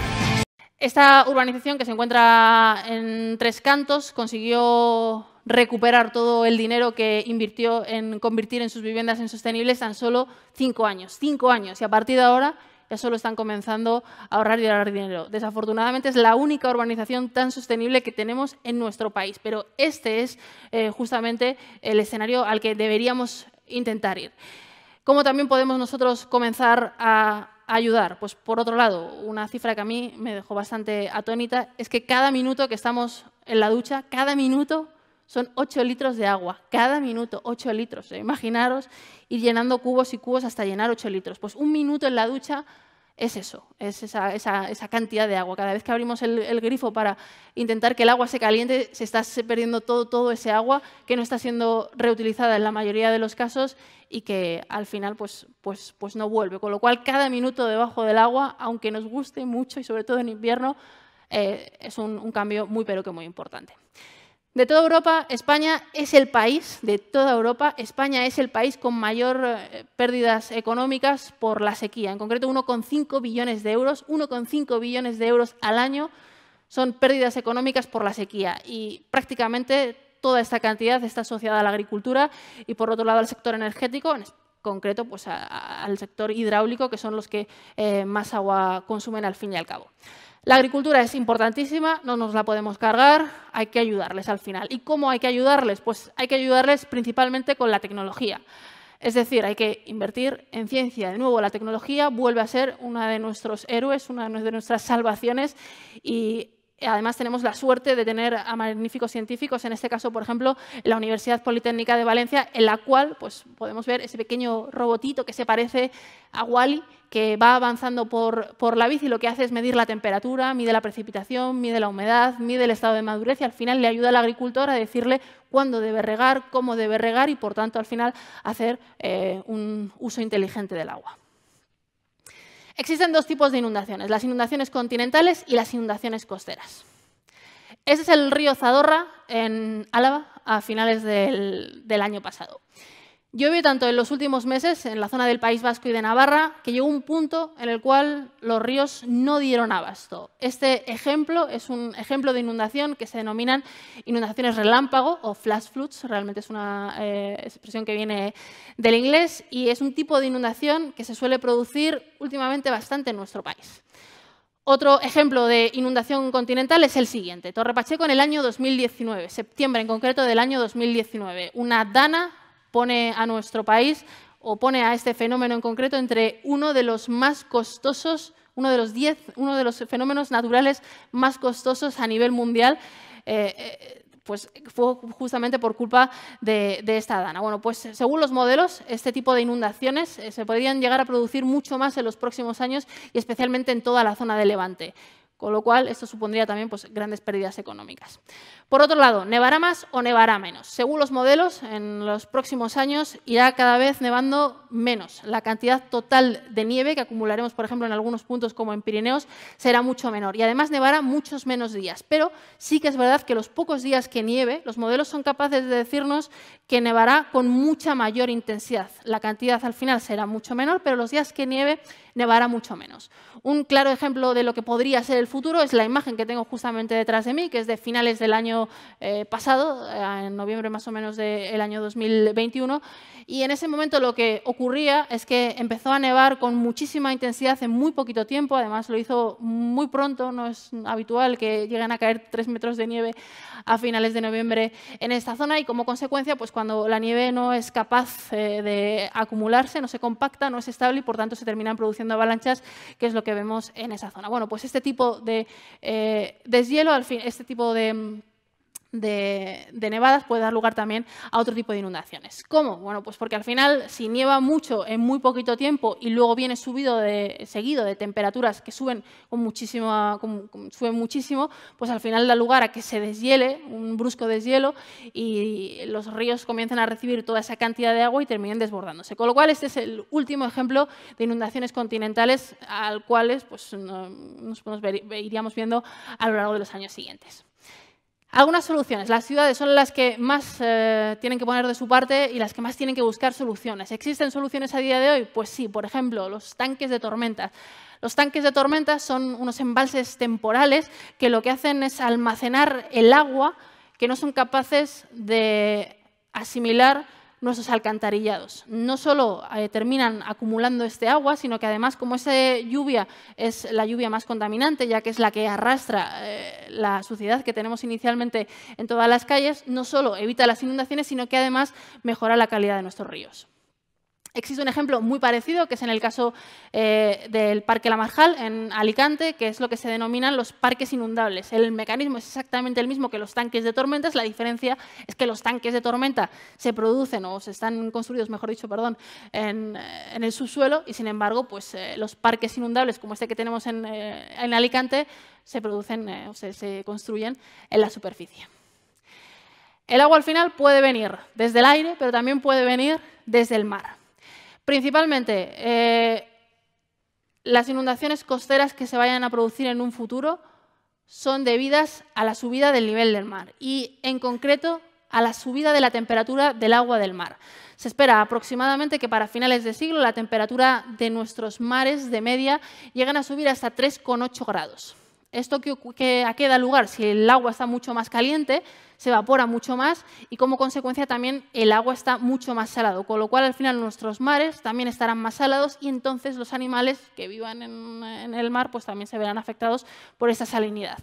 Esta urbanización que se encuentra en Tres Cantos consiguió recuperar todo el dinero que invirtió en convertir en sus viviendas en sostenibles tan solo cinco años. Cinco años. Y a partir de ahora ya solo están comenzando a ahorrar y ahorrar dinero. Desafortunadamente es la única urbanización tan sostenible que tenemos en nuestro país, pero este es eh, justamente el escenario al que deberíamos intentar ir. ¿Cómo también podemos nosotros comenzar a ayudar? Pues por otro lado, una cifra que a mí me dejó bastante atónita es que cada minuto que estamos en la ducha, cada minuto son 8 litros de agua cada minuto, 8 litros. ¿eh? Imaginaros y llenando cubos y cubos hasta llenar 8 litros. Pues un minuto en la ducha es eso, es esa, cantidad de agua. Cada vez que abrimos el, grifo para intentar que el agua se caliente, se está perdiendo todo, todo ese agua que no está siendo reutilizada en la mayoría de los casos y que al final pues, pues, pues no vuelve. Con lo cual, cada minuto debajo del agua, aunque nos guste mucho y sobre todo en invierno, eh, es un cambio muy pero que muy importante. De toda Europa, España es el país, de toda Europa, España es el país con mayor eh, pérdidas económicas por la sequía. En concreto, 1,5 billones de euros, 1,5 billones de euros al año son pérdidas económicas por la sequía. Y prácticamente toda esta cantidad está asociada a la agricultura y, por otro lado, al sector energético, en concreto pues, al sector hidráulico, que son los que eh, más agua consumen al fin y al cabo. La agricultura es importantísima, no nos la podemos cargar, hay que ayudarles al final. ¿Y cómo hay que ayudarles? Pues hay que ayudarles principalmente con la tecnología. Es decir, hay que invertir en ciencia. De nuevo, la tecnología vuelve a ser una de nuestros héroes, una de nuestras salvaciones y Además, tenemos la suerte de tener a magníficos científicos, en este caso, por ejemplo, la Universidad Politécnica de Valencia, en la cual pues, podemos ver ese pequeño robotito que se parece a Wally, que va avanzando por, la bici y lo que hace es medir la temperatura, mide la precipitación, mide la humedad, mide el estado de madurez y al final le ayuda al agricultor a decirle cuándo debe regar, cómo debe regar y, por tanto, al final hacer eh, un uso inteligente del agua. Existen dos tipos de inundaciones, las inundaciones continentales y las inundaciones costeras. Ese es el río Zadorra en Álava a finales del, del año pasado. Yo vi tanto en los últimos meses, en la zona del País Vasco y de Navarra, que llegó un punto en el cual los ríos no dieron abasto. Este ejemplo es un ejemplo de inundación que se denominan inundaciones relámpago o flash floods, realmente es una eh, expresión que viene del inglés, y es un tipo de inundación que se suele producir últimamente bastante en nuestro país. Otro ejemplo de inundación continental es el siguiente, Torre Pacheco en el año 2019, septiembre en concreto del año 2019. Una dana pone a nuestro país o pone a este fenómeno en concreto entre uno de los más costosos, uno de los, diez, uno de los fenómenos naturales más costosos a nivel mundial. Eh, eh, pues fue justamente por culpa de, de, esta dana. Bueno, pues según los modelos, este tipo de inundaciones eh, se podrían llegar a producir mucho más en los próximos años y especialmente en toda la zona de Levante. Con lo cual, esto supondría también pues, grandes pérdidas económicas. Por otro lado, ¿nevará más o nevará menos? Según los modelos, en los próximos años irá cada vez nevando menos. La cantidad total de nieve que acumularemos, por ejemplo, en algunos puntos como en Pirineos, será mucho menor. Y además nevará muchos menos días. Pero sí que es verdad que los pocos días que nieve, los modelos son capaces de decirnos que nevará con mucha mayor intensidad. La cantidad al final será mucho menor, pero los días que nieve nevará mucho menos. Un claro ejemplo de lo que podría ser el futuro es la imagen que tengo justamente detrás de mí, que es de finales del año eh, pasado, eh, en noviembre más o menos del año 2021, y en ese momento lo que ocurría es que empezó a nevar con muchísima intensidad en muy poquito tiempo, además lo hizo muy pronto, no es habitual que lleguen a caer tres metros de nieve a finales de noviembre en esta zona y como consecuencia, pues cuando la nieve no es capaz eh, de acumularse, no se compacta, no es estable y por tanto se terminan produciendo avalanchas, que es lo que vemos en esa zona. Bueno, pues este tipo de eh, deshielo, al fin, este tipo de mm, de, nevadas puede dar lugar también a otro tipo de inundaciones. ¿Cómo? Bueno, pues porque al final, si nieva mucho en muy poquito tiempo y luego viene subido de, seguido de temperaturas que suben, con muchísimo muchísimo, pues al final da lugar a que se deshiele, un brusco deshielo, y los ríos comienzan a recibir toda esa cantidad de agua y terminen desbordándose. Con lo cual, este es el último ejemplo de inundaciones continentales al cual pues, nos iríamos viendo a lo largo de los años siguientes. Algunas soluciones. Las ciudades son las que más eh, tienen que poner de su parte y las que más tienen que buscar soluciones. ¿Existen soluciones a día de hoy? Pues sí, por ejemplo, los tanques de tormentas. Los tanques de tormentas son unos embalses temporales que lo que hacen es almacenar el agua que no son capaces de asimilar nuestros alcantarillados. No solo eh, terminan acumulando este agua, sino que además, como esa lluvia es la lluvia más contaminante, ya que es la que arrastra eh, la suciedad que tenemos inicialmente en todas las calles, no solo evita las inundaciones, sino que además mejora la calidad de nuestros ríos. Existe un ejemplo muy parecido, que es en el caso eh, del Parque La Marjal, en Alicante, que es lo que se denominan los parques inundables. El mecanismo es exactamente el mismo que los tanques de tormentas, la diferencia es que los tanques de tormenta se producen o se están construidos, mejor dicho, perdón, en, eh, el subsuelo y, sin embargo, pues, eh, los parques inundables, como este que tenemos en, Alicante, se producen o se construyen en la superficie. El agua al final puede venir desde el aire, pero también puede venir desde el mar. Principalmente, eh, las inundaciones costeras que se vayan a producir en un futuro son debidas a la subida del nivel del mar y, en concreto, a la subida de la temperatura del agua del mar. Se espera aproximadamente que para finales de siglo la temperatura de nuestros mares de media lleguen a subir hasta 3,8 grados. ¿Esto que, a qué da lugar? Si el agua está mucho más caliente, se evapora mucho más y como consecuencia también el agua está mucho más salado, con lo cual al final nuestros mares también estarán más salados y entonces los animales que vivan en, en el mar pues también se verán afectados por esa salinidad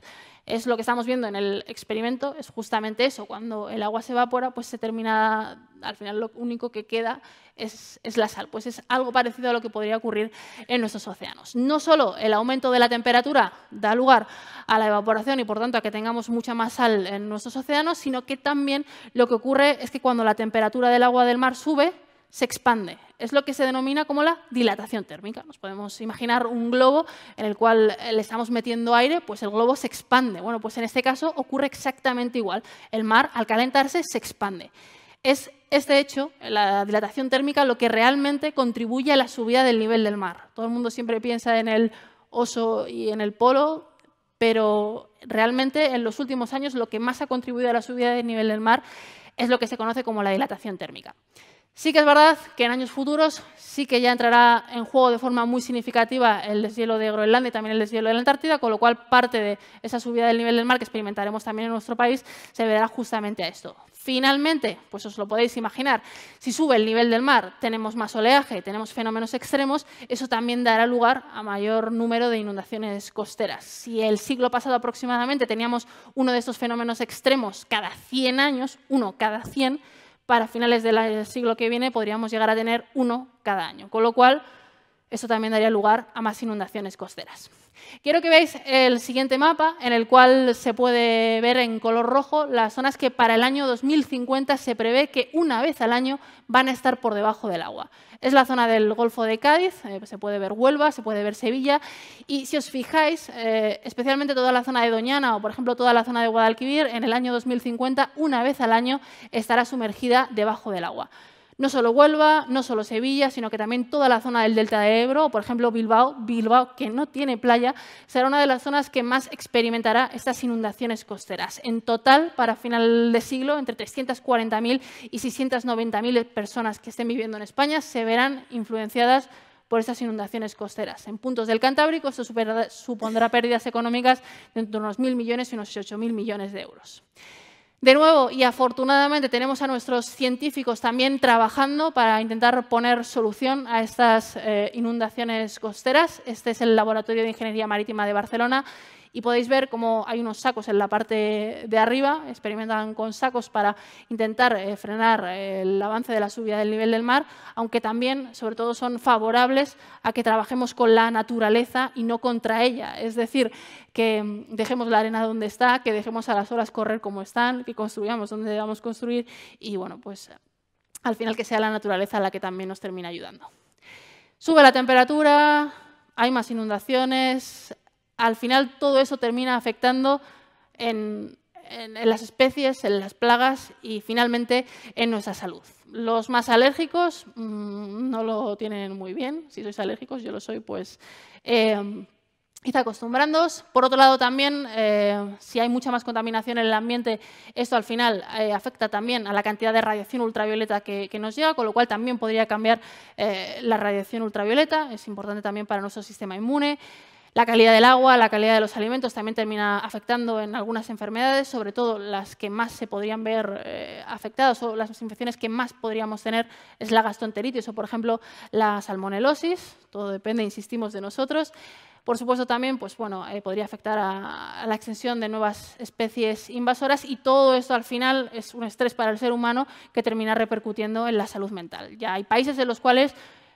es lo que estamos viendo en el experimento, es justamente eso. Cuando el agua se evapora, pues se termina, al final lo único que queda es, la sal. Pues es algo parecido a lo que podría ocurrir en nuestros océanos. No solo el aumento de la temperatura da lugar a la evaporación y por tanto a que tengamos mucha más sal en nuestros océanos, sino que también lo que ocurre es que cuando la temperatura del agua del mar sube, se expande. Es lo que se denomina como la dilatación térmica. Nos podemos imaginar un globo en el cual eh, le estamos metiendo aire, pues el globo se expande. Bueno, pues en este caso ocurre exactamente igual. El mar, al calentarse, se expande. Es este hecho, la dilatación térmica, lo que realmente contribuye a la subida del nivel del mar. Todo el mundo siempre piensa en el oso y en el polo, pero realmente en los últimos años lo que más ha contribuido a la subida del nivel del mar es lo que se conoce como la dilatación térmica. Sí que es verdad que en años futuros sí que ya entrará en juego de forma muy significativa el deshielo de Groenlandia y también el deshielo de la Antártida, con lo cual parte de esa subida del nivel del mar que experimentaremos también en nuestro país se verá justamente a esto. Finalmente, pues os lo podéis imaginar, si sube el nivel del mar, tenemos más oleaje, tenemos fenómenos extremos, eso también dará lugar a mayor número de inundaciones costeras. Si el siglo pasado aproximadamente teníamos uno de estos fenómenos extremos cada 100 años, uno cada 100, para finales del siglo que viene podríamos llegar a tener uno cada año. Con lo cual, eso también daría lugar a más inundaciones costeras. Quiero que veáis el siguiente mapa, en el cual se puede ver en color rojo las zonas que para el año 2050 se prevé que una vez al año van a estar por debajo del agua. Es la zona del Golfo de Cádiz, eh, se puede ver Huelva, se puede ver Sevilla, y si os fijáis, eh, especialmente toda la zona de Doñana o, por ejemplo, toda la zona de Guadalquivir, en el año 2050, una vez al año estará sumergida debajo del agua. No solo Huelva, no solo Sevilla, sino que también toda la zona del Delta de Ebro, por ejemplo Bilbao, Bilbao que no tiene playa, será una de las zonas que más experimentará estas inundaciones costeras. En total, para final de siglo, entre 340.000 y 690.000 personas que estén viviendo en España se verán influenciadas por estas inundaciones costeras. En puntos del Cantábrico, esto supondrá pérdidas económicas de entre unos 1.000 millones y unos 8.000 millones de euros. De nuevo, y afortunadamente tenemos a nuestros científicos también trabajando para intentar poner solución a estas eh, inundaciones costeras. Este es el Laboratorio de Ingeniería Marítima de Barcelona y podéis ver cómo hay unos sacos en la parte de arriba, experimentan con sacos para intentar eh, frenar eh, el avance de la subida del nivel del mar, aunque también, sobre todo, son favorables a que trabajemos con la naturaleza y no contra ella. Es decir, que mm, dejemos la arena donde está, que dejemos a las olas correr como están, que construyamos donde debamos construir y, bueno, pues al final que sea la naturaleza la que también nos termina ayudando. Sube la temperatura, hay más inundaciones, al final todo eso termina afectando en, las especies, en las plagas y finalmente en nuestra salud. Los más alérgicos mm, no lo tienen muy bien. Si sois alérgicos, yo lo soy, pues... Eh, em, y acostumbrándoos. Por otro lado, también, eh, si hay mucha más contaminación en el ambiente, esto al final eh, afecta también a la cantidad de radiación ultravioleta que, nos llega, con lo cual también podría cambiar eh, la radiación ultravioleta. Es importante también para nuestro sistema inmune. La calidad del agua, la calidad de los alimentos también termina afectando en algunas enfermedades, sobre todo las que más se podrían ver eh, afectadas o las infecciones que más podríamos tener es la gastroenteritis o, por ejemplo, la salmonelosis. Todo depende, insistimos, de nosotros. Por supuesto, también pues, bueno, eh, podría afectar a, a, la extensión de nuevas especies invasoras y todo esto al final es un estrés para el ser humano que termina repercutiendo en la salud mental. Ya hay países en los cuales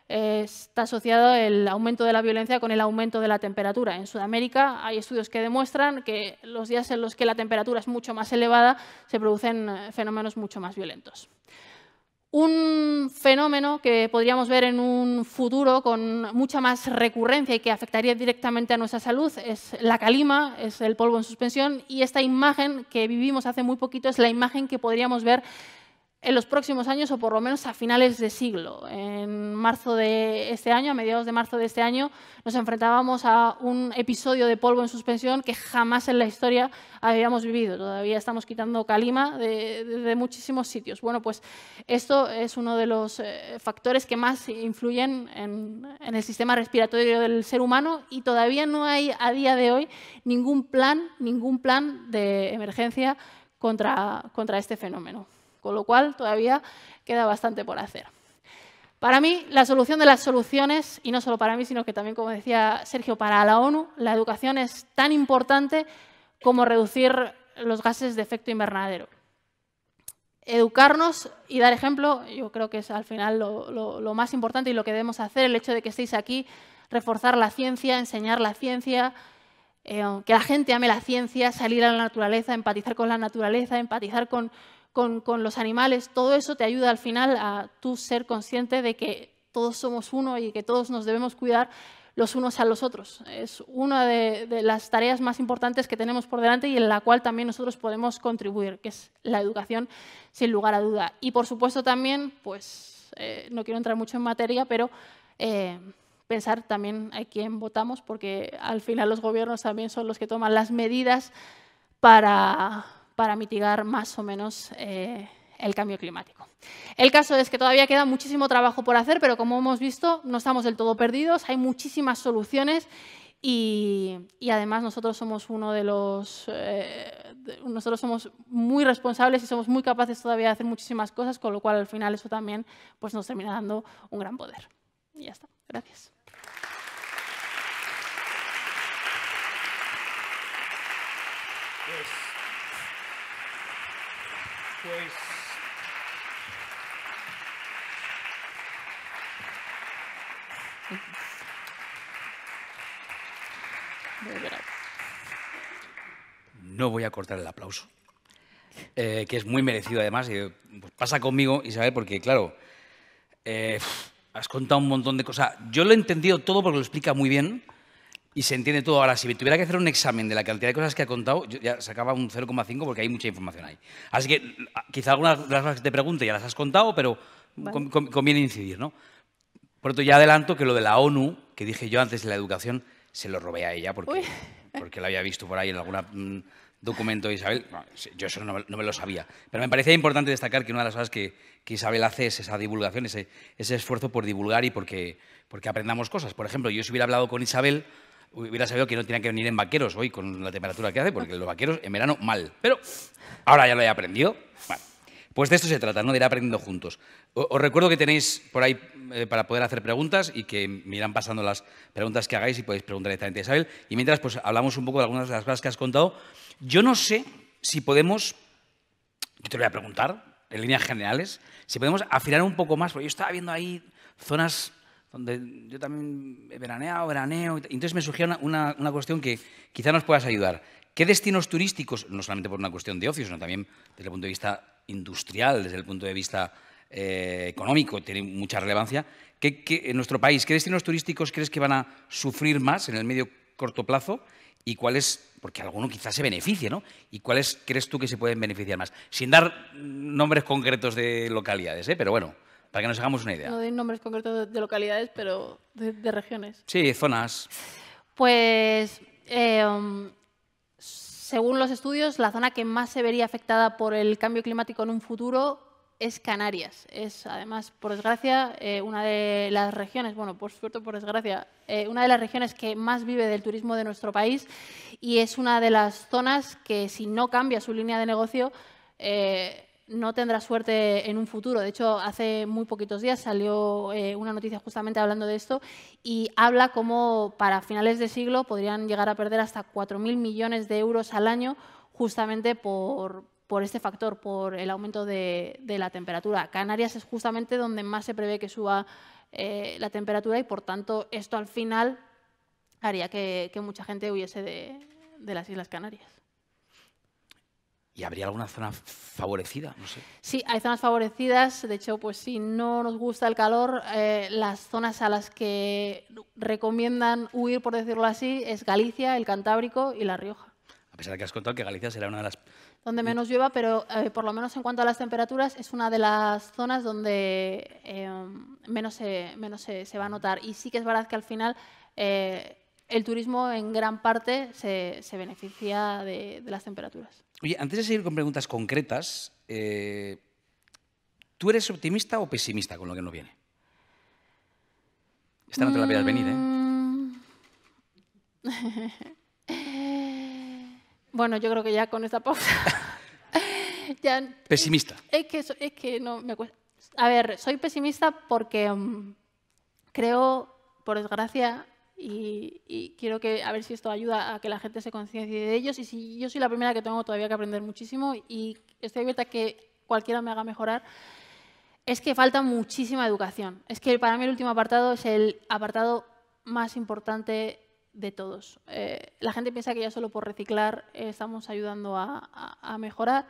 está asociado el aumento de la violencia con el aumento de la temperatura. En Sudamérica hay estudios que demuestran que los días en los que la temperatura es mucho más elevada se producen eh, fenómenos mucho más violentos. Un fenómeno que podríamos ver en un futuro con mucha más recurrencia y que afectaría directamente a nuestra salud es la calima, es el polvo en suspensión y esta imagen que vivimos hace muy poquito es la imagen que podríamos ver en los próximos años o por lo menos a finales de siglo. En marzo de este año, a mediados de marzo de este año, nos enfrentábamos a un episodio de polvo en suspensión que jamás en la historia habíamos vivido. Todavía estamos quitando calima de, muchísimos sitios. Bueno, pues esto es uno de los eh, factores que más influyen en, en el sistema respiratorio del ser humano y todavía no hay a día de hoy ningún plan, ningún plan de emergencia contra, contra este fenómeno con lo cual todavía queda bastante por hacer. Para mí, la solución de las soluciones, y no solo para mí, sino que también, como decía Sergio, para la ONU, la educación es tan importante como reducir los gases de efecto invernadero. Educarnos y dar ejemplo, yo creo que es al final lo, más importante y lo que debemos hacer, el hecho de que estéis aquí, reforzar la ciencia, enseñar la ciencia, eh, que la gente ame la ciencia, salir a la naturaleza, empatizar con la naturaleza, empatizar con, con, con los animales, todo eso te ayuda al final a tú ser consciente de que todos somos uno y que todos nos debemos cuidar los unos a los otros. Es una de, las tareas más importantes que tenemos por delante y en la cual también nosotros podemos contribuir, que es la educación, sin lugar a duda. Y por supuesto también, pues eh, no quiero entrar mucho en materia, pero eh, pensar también a quién votamos, porque al final los gobiernos también son los que toman las medidas para para mitigar más o menos eh, el cambio climático. El caso es que todavía queda muchísimo trabajo por hacer, pero como hemos visto, no estamos del todo perdidos, hay muchísimas soluciones y, además nosotros somos uno de los... Eh, nosotros somos muy responsables y somos muy capaces todavía de hacer muchísimas cosas, con lo cual al final eso también pues, nos termina dando un gran poder. Y ya está. Gracias. Pues, pues, no voy a cortar el aplauso, eh, que es muy merecido además. Y, pues, pasa conmigo, Isabel, porque claro, eh, has contado un montón de cosas. Yo lo he entendido todo porque lo explica muy bien, y se entiende todo. Ahora, si tuviera que hacer un examen de la cantidad de cosas que ha contado, yo ya sacaba un 0,5 porque hay mucha información ahí. Así que quizá algunas de las cosas que te pregunte ya las has contado, pero conviene incidir, ¿no? Por otro, ya adelanto que lo de la ONU, que dije yo antes de la educación, se lo robé a ella porque, porque la había visto por ahí en algún mm, documento de Isabel. yo eso no, me lo sabía. Pero me parecía importante destacar que una de las cosas que, que Isabel hace es esa divulgación, ese, ese esfuerzo por divulgar y porque, porque aprendamos cosas. Por ejemplo, yo si hubiera hablado con Isabel hubiera sabido que no tenía que venir en vaqueros hoy con la temperatura que hace, porque los vaqueros en verano mal. Pero ahora ya lo he aprendido. pues de esto se trata, ¿no? De ir aprendiendo juntos. Os recuerdo que tenéis por ahí eh, para poder hacer preguntas y que me irán pasando las preguntas que hagáis y podéis preguntar directamente a Isabel. Y mientras, pues hablamos un poco de algunas de las cosas que has contado. Yo no sé si podemos, yo te lo voy a preguntar, en líneas generales, si podemos afinar un poco más, porque yo estaba viendo ahí zonas donde yo también he veraneado, veraneo. entonces me surgió una, cuestión que quizá nos puedas ayudar. ¿Qué destinos turísticos, no solamente por una cuestión de ocio, sino también desde el punto de vista industrial, desde el punto de vista eh, económico, tiene mucha relevancia, ¿qué, en nuestro país, ¿qué destinos turísticos crees que van a sufrir más en el medio corto plazo? ¿Y cuáles, porque alguno quizás se beneficie, ¿no? ¿Y cuáles crees tú que se pueden beneficiar más? Sin dar mm, nombres concretos de localidades, ¿eh? pero bueno, para que nos hagamos una idea. No doy nombres concretos de, localidades, pero de, regiones. Sí, zonas. Pues, eh, um, según los estudios, la zona que más se vería afectada por el cambio climático en un futuro es Canarias. Es, además, por desgracia, eh, una de las regiones, bueno, por suerte, por desgracia, eh, una de las regiones que más vive del turismo de nuestro país y es una de las zonas que, si no cambia su línea de negocio, no tendrá suerte en un futuro. De hecho, hace muy poquitos días salió eh, una noticia justamente hablando de esto y habla como para finales de siglo podrían llegar a perder hasta 4.000 millones de euros al año justamente por, por este factor, por el aumento de, la temperatura. Canarias es justamente donde más se prevé que suba eh, la temperatura y, por tanto, esto al final haría que, mucha gente huyese de las Islas Canarias. ¿Y habría alguna zona favorecida? Sí, hay zonas favorecidas. De hecho, pues si no nos gusta el calor, eh, las zonas a las que recomiendan huir, por decirlo así, es Galicia, el Cantábrico y La Rioja. A pesar de que has contado que Galicia será una de las... Donde mm. menos llueva, pero eh, por lo menos en cuanto a las temperaturas, es una de las zonas donde eh, menos, se, menos se, va a notar. Y sí que es verdad que al final el turismo en gran parte se, beneficia de las temperaturas. Oye, antes de seguir con preguntas concretas, eh, ¿tú eres optimista o pesimista con lo que nos viene? Esta no te la a venir, ¿eh? Mm. bueno, yo creo que ya con esta pausa. pesimista. Es, que, no me cuesta. A ver, soy pesimista porque mm, creo, por desgracia, y, quiero que a ver si esto ayuda a que la gente se conciencie de ellos y si yo soy la primera que tengo todavía que aprender muchísimo y estoy abierta a que cualquiera me haga mejorar, es que falta muchísima educación. Es que para mí el último apartado es el apartado más importante de todos. Eh, la gente piensa que ya solo por reciclar eh, estamos ayudando a, a, a mejorar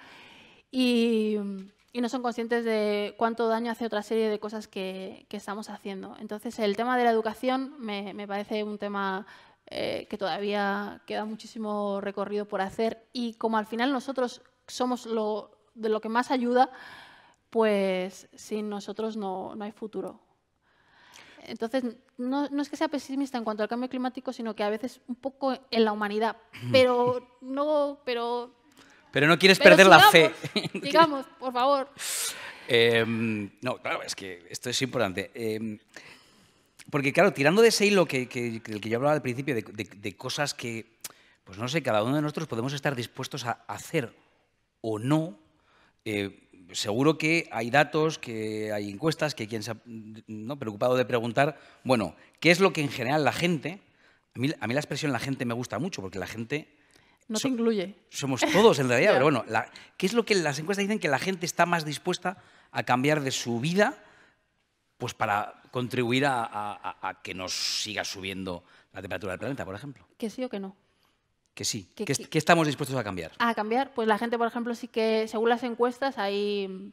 y y no son conscientes de cuánto daño hace otra serie de cosas que, estamos haciendo. Entonces, el tema de la educación me, parece un tema eh, que todavía queda muchísimo recorrido por hacer y como al final nosotros somos lo, de lo que más ayuda, pues sin nosotros no, hay futuro. Entonces, no, no, es que sea pesimista en cuanto al cambio climático, sino que a veces un poco en la humanidad, pero no, pero pero no quieres perder la fe. Digamos, por favor. Em, no, claro, es que esto es importante. Em, porque, claro, tirando de ese hilo que, que, que yo hablaba al principio, de, cosas que, pues no sé, cada uno de nosotros podemos estar dispuestos a hacer o no. Eh, seguro que hay datos, que hay encuestas, que quien se ha preocupado de preguntar, bueno, ¿qué es lo que en general la gente, a mí, a mí, la expresión la gente me gusta mucho, porque la gente no se te incluye. Somos todos en realidad, pero bueno, ¿qué es lo que las encuestas dicen que la gente está más dispuesta a cambiar de su vida pues para contribuir a, que nos siga subiendo la temperatura del planeta, por ejemplo? Que sí o que no. Que sí. ¿Qué, que, estamos dispuestos a cambiar? A cambiar. Pues la gente, por ejemplo, sí que, según las encuestas, hay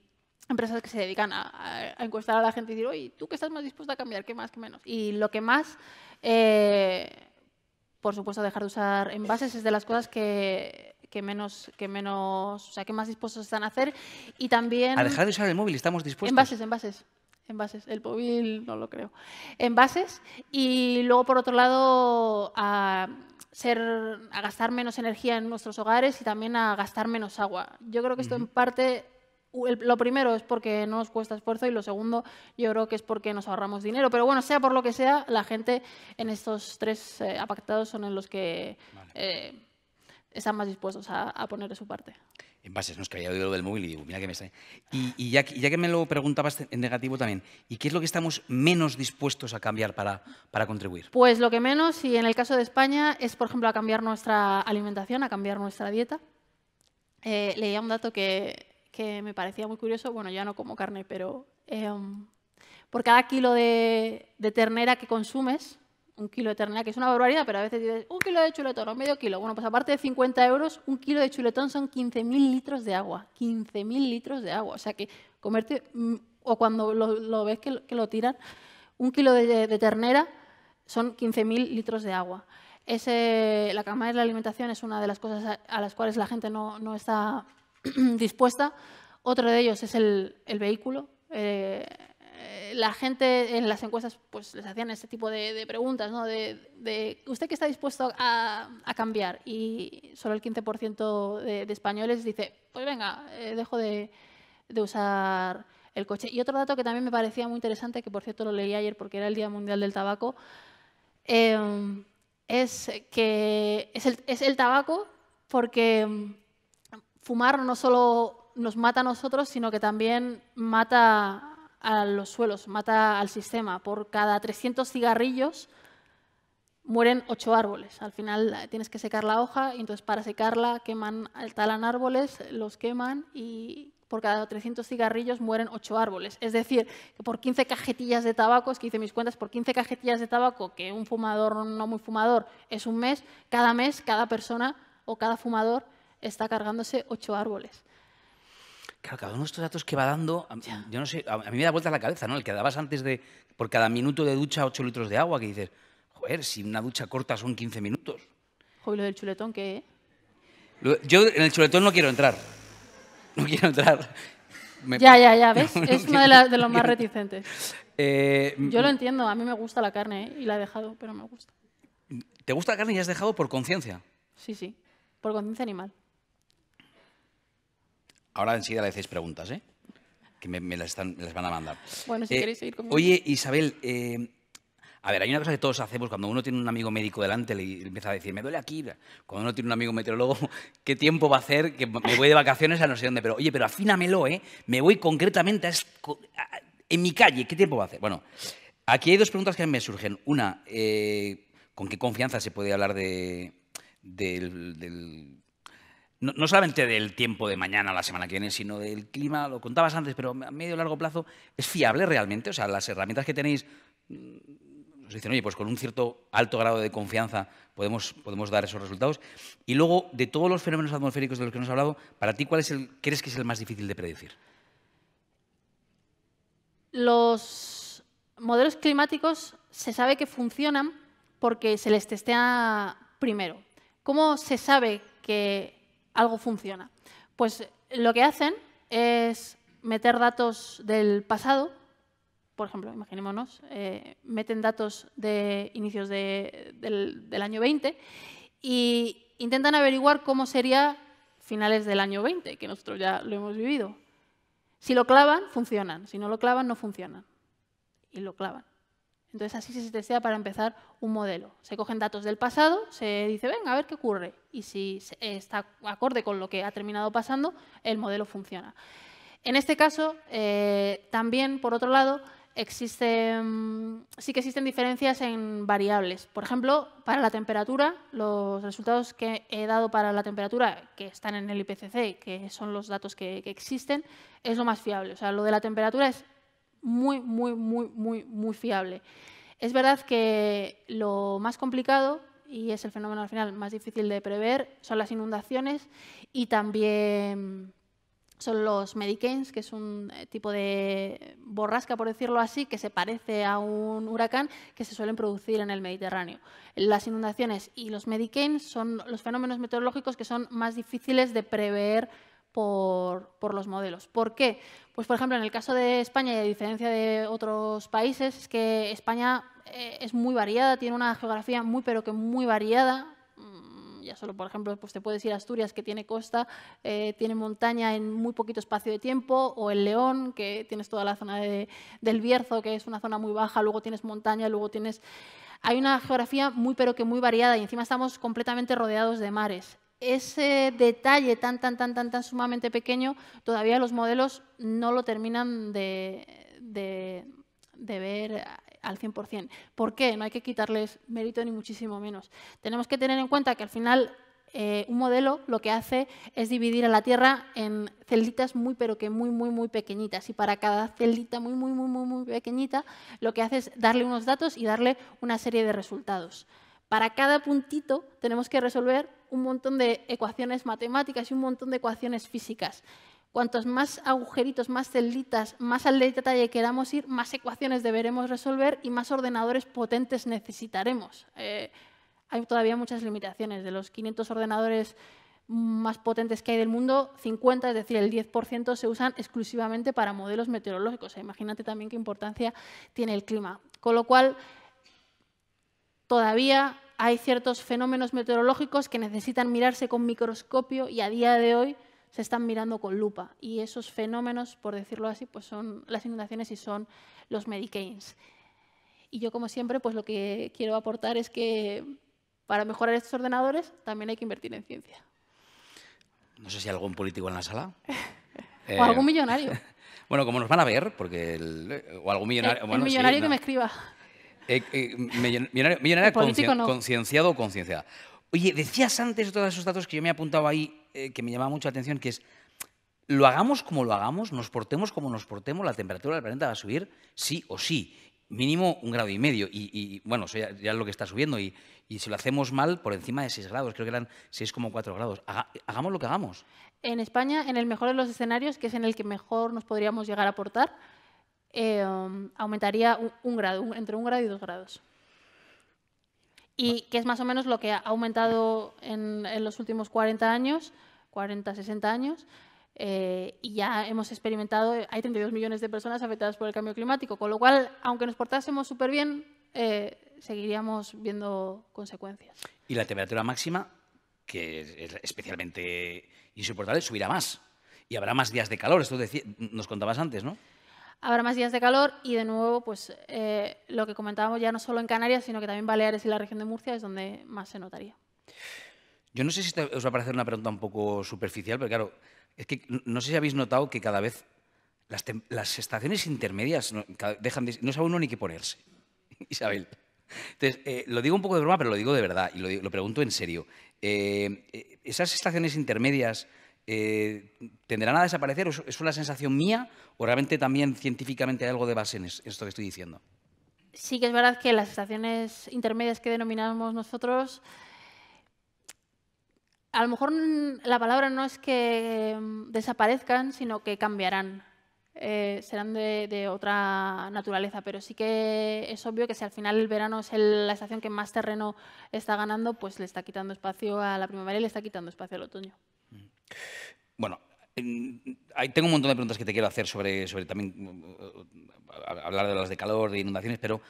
empresas que se dedican a, encuestar a la gente y decir, oye, ¿tú qué estás más dispuesto a cambiar? ¿Qué más? ¿Qué menos? Y lo que más... Eh, por supuesto, dejar de usar envases es de las cosas que, que menos, que menos, o sea, que más dispuestos están a hacer. Y también... A dejar de usar el móvil, estamos dispuestos. Envases, envases envases. El móvil no lo creo. Envases. Y luego, por otro lado, a, ser, a gastar menos energía en nuestros hogares y también a gastar menos agua. Yo creo que esto en parte lo primero es porque no nos cuesta esfuerzo y lo segundo yo creo que es porque nos ahorramos dinero. Pero bueno, sea por lo que sea, la gente en estos tres eh, apartados son en los que eh, están más dispuestos a, poner de su parte. En base, nos que había oído lo del móvil y digo, mira que me Y, ya, que me lo preguntabas en negativo también, ¿y qué es lo que estamos menos dispuestos a cambiar para, para contribuir? Pues lo que menos, y en el caso de España, es por ejemplo a cambiar nuestra alimentación, a cambiar nuestra dieta. Eh, leía un dato que que me parecía muy curioso. Bueno, ya no como carne, pero em, por cada kilo de, ternera que consumes, un kilo de ternera, que es una barbaridad, pero a veces dices, un kilo de chuletón o medio kilo. Bueno, pues aparte de 50 euros, un kilo de chuletón son 15.000 litros de agua. 15.000 litros de agua. O sea que comerte, mm, o cuando lo, ves que, lo tiran, un kilo de, ternera son 15.000 litros de agua. la cama de la alimentación es una de las cosas a, las cuales la gente no está dispuesta. Otro de ellos es el, vehículo. Eh, la gente en las encuestas pues, les hacían este tipo de, preguntas, ¿no? De, ¿usted qué está dispuesto a, cambiar? Y solo el 15% de, españoles dice, pues venga, eh, dejo de, usar el coche. Y otro dato que también me parecía muy interesante, que por cierto lo leí ayer porque era el Día Mundial del Tabaco, eh, es que es el, es el tabaco porque fumar no solo nos mata a nosotros, sino que también mata a los suelos, mata al sistema. Por cada 300 cigarrillos mueren 8 árboles. Al final eh, tienes que secar la hoja y entonces para secarla queman, talan árboles, los queman y por cada 300 cigarrillos mueren 8 árboles. Es decir, que por 15 cajetillas de tabaco, es que hice mis cuentas, por 15 cajetillas de tabaco, que un fumador no muy fumador es un mes, cada mes cada persona o cada fumador está cargándose ocho árboles. Claro, cada uno de estos datos que va dando, yo no sé, a mí me da vuelta la cabeza, ¿no? El que dabas antes de, por cada minuto de ducha, ocho litros de agua, que dices, joder, si una ducha corta son 15 minutos. Joder, lo del chuletón, ¿qué? Yo en el chuletón no quiero entrar. No quiero entrar. Ya, ya, ya, ¿ves? es uno de, los más reticentes. Eh, yo lo entiendo, a mí me gusta la carne ¿eh? y la he dejado, pero me gusta. ¿Te gusta la carne y has dejado por conciencia? Sí, sí, por conciencia animal. Ahora enseguida le hacéis preguntas, ¿eh? Que me, las, van a mandar. Bueno, si eh, queréis seguir conmigo. Oye, Isabel, eh, a ver, hay una cosa que todos hacemos. Cuando uno tiene un amigo médico delante, le empieza a decir, me duele aquí. Cuando uno tiene un amigo meteorólogo, ¿qué tiempo va a hacer? Que me voy de vacaciones a no sé dónde. Pero, oye, pero afínamelo, ¿eh? Me voy concretamente en mi calle. ¿Qué tiempo va a hacer? Bueno, aquí hay dos preguntas que me surgen. Una, eh, ¿con qué confianza se puede hablar de, del no, solamente del tiempo de mañana la semana que viene, sino del clima, lo contabas antes, pero a medio y largo plazo, ¿es fiable realmente? O sea, las herramientas que tenéis mm, nos dicen, oye, pues con un cierto alto grado de confianza podemos, dar esos resultados. Y luego, de todos los fenómenos atmosféricos de los que nos has hablado, ¿para ti cuál es el, crees que es el más difícil de predecir? Los modelos climáticos se sabe que funcionan porque se les testea primero. ¿Cómo se sabe que algo funciona. Pues lo que hacen es meter datos del pasado, por ejemplo, imaginémonos, eh, meten datos de inicios del, año 20 e intentan averiguar cómo sería finales del año 20, que nosotros ya lo hemos vivido. Si lo clavan, funcionan. Si no lo clavan, no funcionan. Y lo clavan. Entonces así se testea para empezar un modelo. Se cogen datos del pasado, se dice, venga, a ver qué ocurre. Y si está acorde con lo que ha terminado pasando, el modelo funciona. En este caso, eh, también, por otro lado, existen sí que existen diferencias en variables. Por ejemplo, para la temperatura, los resultados que he dado para la temperatura, que están en el IPCC, que son los datos que existen, es lo más fiable. O sea, lo de la temperatura es muy, muy, muy, muy, muy fiable. Es verdad que lo más complicado, y es el fenómeno al final más difícil de prever, son las inundaciones y también son los Medicains, que es un eh, tipo de borrasca, por decirlo así, que se parece a un huracán que se suelen producir en el Mediterráneo. Las inundaciones y los Medicains son los fenómenos meteorológicos que son más difíciles de prever por, los modelos. ¿Por qué? Pues, por ejemplo, en el caso de España, y a diferencia de otros países, es que España eh, es muy variada, tiene una geografía muy, pero que muy variada. Mm, ya solo, por ejemplo, pues te puedes ir a Asturias, que tiene costa, eh, tiene montaña en muy poquito espacio de tiempo, o el León, que tienes toda la zona del Bierzo, que es una zona muy baja, luego tienes montaña, luego tienes hay una geografía muy pero que muy variada y encima estamos completamente rodeados de mares ese detalle tan, tan, tan, tan, tan sumamente pequeño, todavía los modelos no lo terminan de, ver al 100%. ¿Por qué? No hay que quitarles mérito ni muchísimo menos. Tenemos que tener en cuenta que al final eh, un modelo lo que hace es dividir a la Tierra en celditas muy, pero que muy, muy, muy pequeñitas. Y para cada celdita muy, muy, muy, muy, muy pequeñita, lo que hace es darle unos datos y darle una serie de resultados. Para cada puntito tenemos que resolver un montón de ecuaciones matemáticas y un montón de ecuaciones físicas. Cuantos más agujeritos, más celditas, más al detalle queramos ir, más ecuaciones deberemos resolver y más ordenadores potentes necesitaremos. Eh, hay todavía muchas limitaciones. De los 500 ordenadores más potentes que hay del mundo, 50, es decir, el 10% se usan exclusivamente para modelos meteorológicos. Imagínate también qué importancia tiene el clima. Con lo cual, todavía hay ciertos fenómenos meteorológicos que necesitan mirarse con microscopio y a día de hoy se están mirando con lupa. Y esos fenómenos, por decirlo así, pues son las inundaciones y son los Medicains. Y yo, como siempre, pues lo que quiero aportar es que para mejorar estos ordenadores también hay que invertir en ciencia. No sé si hay algún político en la sala. o algún millonario. bueno, como nos van a ver, porque el... o algún millonario... Eh, millonario que me escriba. Eh, eh concienciado o concienciada. Oye, decías antes todos esos datos que yo me he apuntado ahí, eh, que me llamaba mucho la atención, que es, lo hagamos como lo hagamos, nos portemos como nos portemos, la temperatura del planeta va a subir sí o sí, mínimo un grado y medio. Y, bueno, eso ya, es lo que está subiendo. Y, si lo hacemos mal, por encima de 6 grados, creo que eran 6,4 grados. hagamos lo que hagamos. En España, en el mejor de los escenarios, que es en el que mejor nos podríamos llegar a portar, Em, aumentaría un, grado, entre un grado y dos grados. Y que es más o menos lo que ha aumentado en, los últimos 40 años, 40, 60 años, eh, y ya hemos experimentado, hay 32 millones de personas afectadas por el cambio climático, con lo cual, aunque nos portásemos súper bien, eh, seguiríamos viendo consecuencias. Y la temperatura máxima, que es especialmente insoportable, subirá más. Y habrá más días de calor, esto nos contabas antes, ¿no? Habrá más días de calor y de nuevo, pues eh, lo que comentábamos ya no solo en Canarias, sino que también Baleares y la región de Murcia es donde más se notaría. Yo no sé si os va a parecer una pregunta un poco superficial, pero claro, es que no sé si habéis notado que cada vez las, estaciones intermedias no, dejan de, no sabe uno ni qué ponerse. Isabel. Entonces, eh, lo digo un poco de broma, pero lo digo de verdad y lo, pregunto en serio. Eh, esas estaciones intermedias eh, ¿tenderán a desaparecer? ¿Es una sensación mía o realmente también científicamente hay algo de base en esto que estoy diciendo? Sí que es verdad que las estaciones intermedias que denominamos nosotros, a lo mejor la palabra no es que mm, desaparezcan, sino que cambiarán. Eh, serán de, otra naturaleza, pero sí que es obvio que si al final el verano es la estación que más terreno está ganando, pues le está quitando espacio a la primavera y le está quitando espacio al otoño. Bueno, Ahí tengo un montón de preguntas que te quiero hacer sobre, sobre también eh, eh, hablar de las de calor, de inundaciones, pero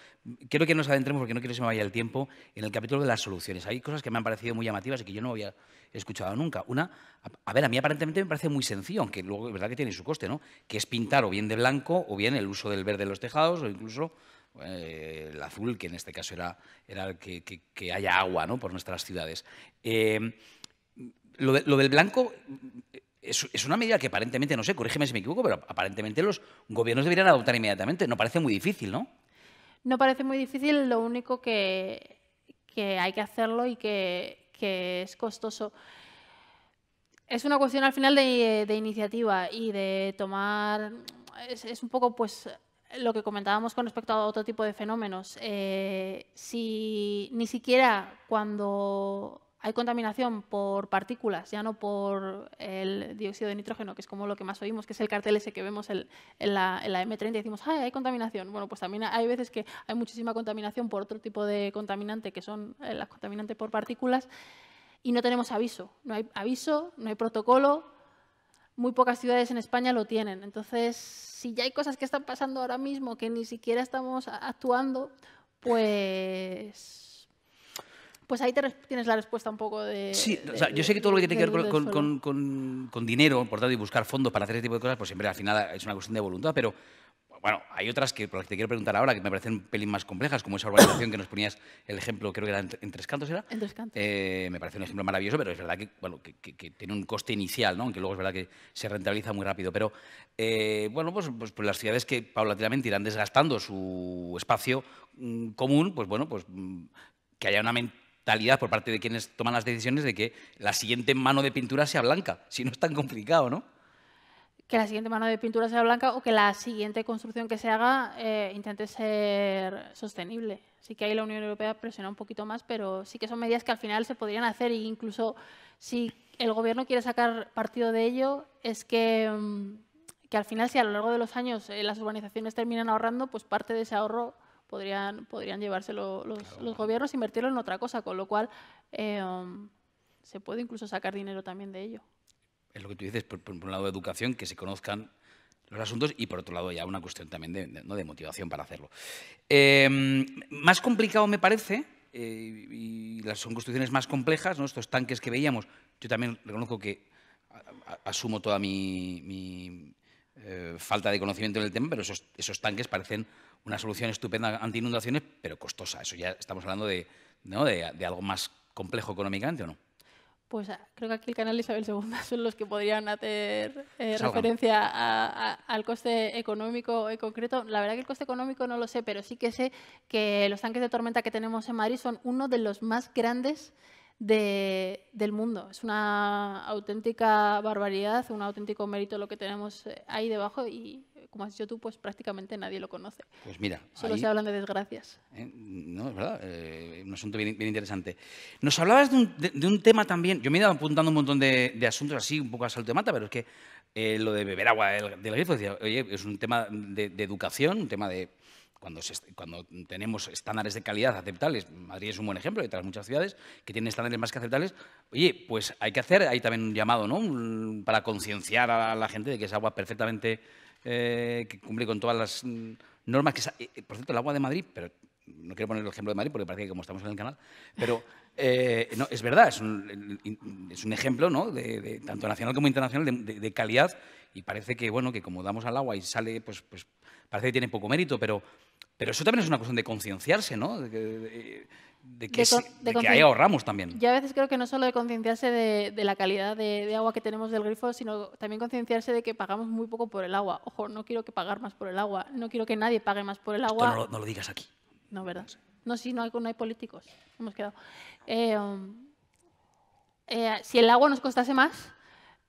quiero que nos adentremos, porque no quiero que se me vaya el tiempo, en el capítulo de las soluciones. Hay cosas que me han parecido muy llamativas y que yo no había escuchado nunca. Una, a ver, a mí aparentemente me parece muy sencillo, aunque luego es verdad que tiene su coste, ¿no? Que es pintar o bien de blanco o bien el uso del verde en los tejados o incluso eh, el azul, que en este caso era, era que, que, que, haya agua ¿no? por nuestras ciudades. Lo, del blanco es, una medida que aparentemente, no sé, corrígeme si me equivoco, pero aparentemente los gobiernos deberían adoptar inmediatamente. No parece muy difícil, ¿no? No parece muy difícil, lo único que, hay que hacerlo y que, es costoso. Es una cuestión al final de, iniciativa y de tomar. Es, un poco pues lo que comentábamos con respecto a otro tipo de fenómenos. Eh, si ni siquiera cuando hay contaminación por partículas, ya no por el dióxido de nitrógeno, que es como lo que más oímos, que es el cartel ese que vemos en, la, M30 y decimos, ¡ay, hay contaminación! Bueno, pues también hay veces que hay muchísima contaminación por otro tipo de contaminante, que son eh, las contaminantes por partículas, y no tenemos aviso. No hay aviso, no hay protocolo, muy pocas ciudades en España lo tienen. Entonces, si ya hay cosas que están pasando ahora mismo que ni siquiera estamos actuando, pues pues ahí tienes la respuesta un poco de... Sí, o sea, yo sé que todo lo que tiene que ver con, con, con, dinero, por tanto, y buscar fondos para hacer ese tipo de cosas, pues siempre al final es una cuestión de voluntad, pero bueno, hay otras que por las que te quiero preguntar ahora que me parecen un pelín más complejas, como esa urbanización que nos ponías el ejemplo, creo que era en, Tres Cantos, ¿era? En Tres eh, me parece un ejemplo maravilloso, pero es verdad que, bueno, que, tiene un coste inicial, ¿no? aunque luego es verdad que se rentabiliza muy rápido. Pero, eh, bueno, pues, pues, pues, las ciudades que paulatinamente irán desgastando su espacio mm, común, pues bueno, pues mm, que haya una, talidad por parte de quienes toman las decisiones de que la siguiente mano de pintura sea blanca, si no es tan complicado, ¿no? Que la siguiente mano de pintura sea blanca o que la siguiente construcción que se haga eh, intente ser sostenible. Sí que ahí la Unión Europea presiona un poquito más, pero sí que son medidas que al final se podrían hacer e incluso si el gobierno quiere sacar partido de ello es que, mm, que al final si a lo largo de los años eh, las urbanizaciones terminan ahorrando, pues parte de ese ahorro podrían, podrían llevárselo los, gobiernos e invertirlo en otra cosa, con lo cual eh, um, se puede incluso sacar dinero también de ello. Es lo que tú dices, por, un lado educación, que se conozcan los asuntos y por otro lado ya una cuestión también de, ¿no? de motivación para hacerlo. Em, más complicado me parece, eh, y las son construcciones más complejas, ¿no? estos tanques que veíamos, yo también reconozco que asumo toda mi eh, falta de conocimiento en el tema, pero esos, tanques parecen una solución estupenda ante inundaciones, pero costosa. Eso ya estamos hablando de, algo más complejo económicamente, ¿o no? Pues ah, creo que aquí el canal Isabel II son los que podrían hacer eh, pues referencia al coste económico en concreto. La verdad que el coste económico no lo sé, pero sí que sé que los tanques de tormenta que tenemos en Madrid son uno de los más grandes del mundo. Es una auténtica barbaridad, un auténtico mérito lo que tenemos eh, ahí debajo y, eh, como has dicho tú, pues prácticamente nadie lo conoce. Pues mira. Solo se hablan de desgracias. Eh, no, es verdad, un asunto bien, interesante. Nos hablabas de un, de, un, tema también, yo me he ido apuntando un montón de, asuntos así, un poco a salto de mata, pero es que lo de beber agua del, grifo, decía, oye, es un tema de, educación, un tema de cuando, tenemos estándares de calidad aceptables, Madrid es un buen ejemplo, hay otras muchas ciudades que tienen estándares más que aceptables, oye, pues hay que hacer hay también un llamado, ¿no? Para concienciar a la gente de que es agua perfectamente, eh, que cumple con todas las normas que... Eh, por cierto, el agua de Madrid, pero no quiero poner el ejemplo de Madrid porque parece que como estamos en el canal, pero eh, no, es verdad, es un, es un ejemplo, ¿no? De, tanto nacional como internacional, de, de calidad y parece que, bueno, que como damos al agua y sale, pues, pues parece que tiene poco mérito, pero pero eso también es una cuestión de concienciarse, ¿no? De que, ahí ahorramos también. Yo a veces creo que no solo de concienciarse de, la calidad de, agua que tenemos del grifo, sino también concienciarse de que pagamos muy poco por el agua. Ojo, no quiero que pagar más por el agua, no quiero que nadie pague más por el agua. no, lo digas aquí. No, ¿verdad? No, sí, no hay, políticos. Hemos quedado. Eh, eh, si el agua nos costase más,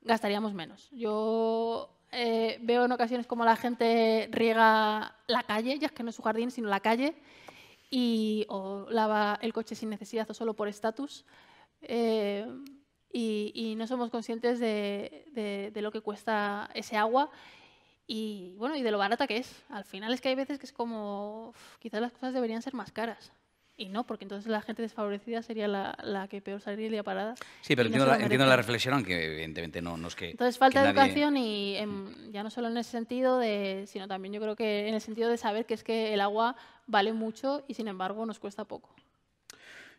gastaríamos menos. Yo eh, veo en ocasiones como la gente riega la calle, ya que no es su jardín, sino la calle, y, o lava el coche sin necesidad o solo por estatus. Eh, y, no somos conscientes de, lo que cuesta ese agua y, bueno, y de lo barata que es. Al final es que hay veces que es como, quizás las cosas deberían ser más caras. Y no, porque entonces la gente desfavorecida sería la, que peor saldría parada. Sí, pero entiendo, la, reflexión, aunque evidentemente no, nos es que... Entonces falta de educación y ya no solo en ese sentido, de, sino también yo creo que en el sentido de saber que es que el agua vale mucho y sin embargo nos cuesta poco.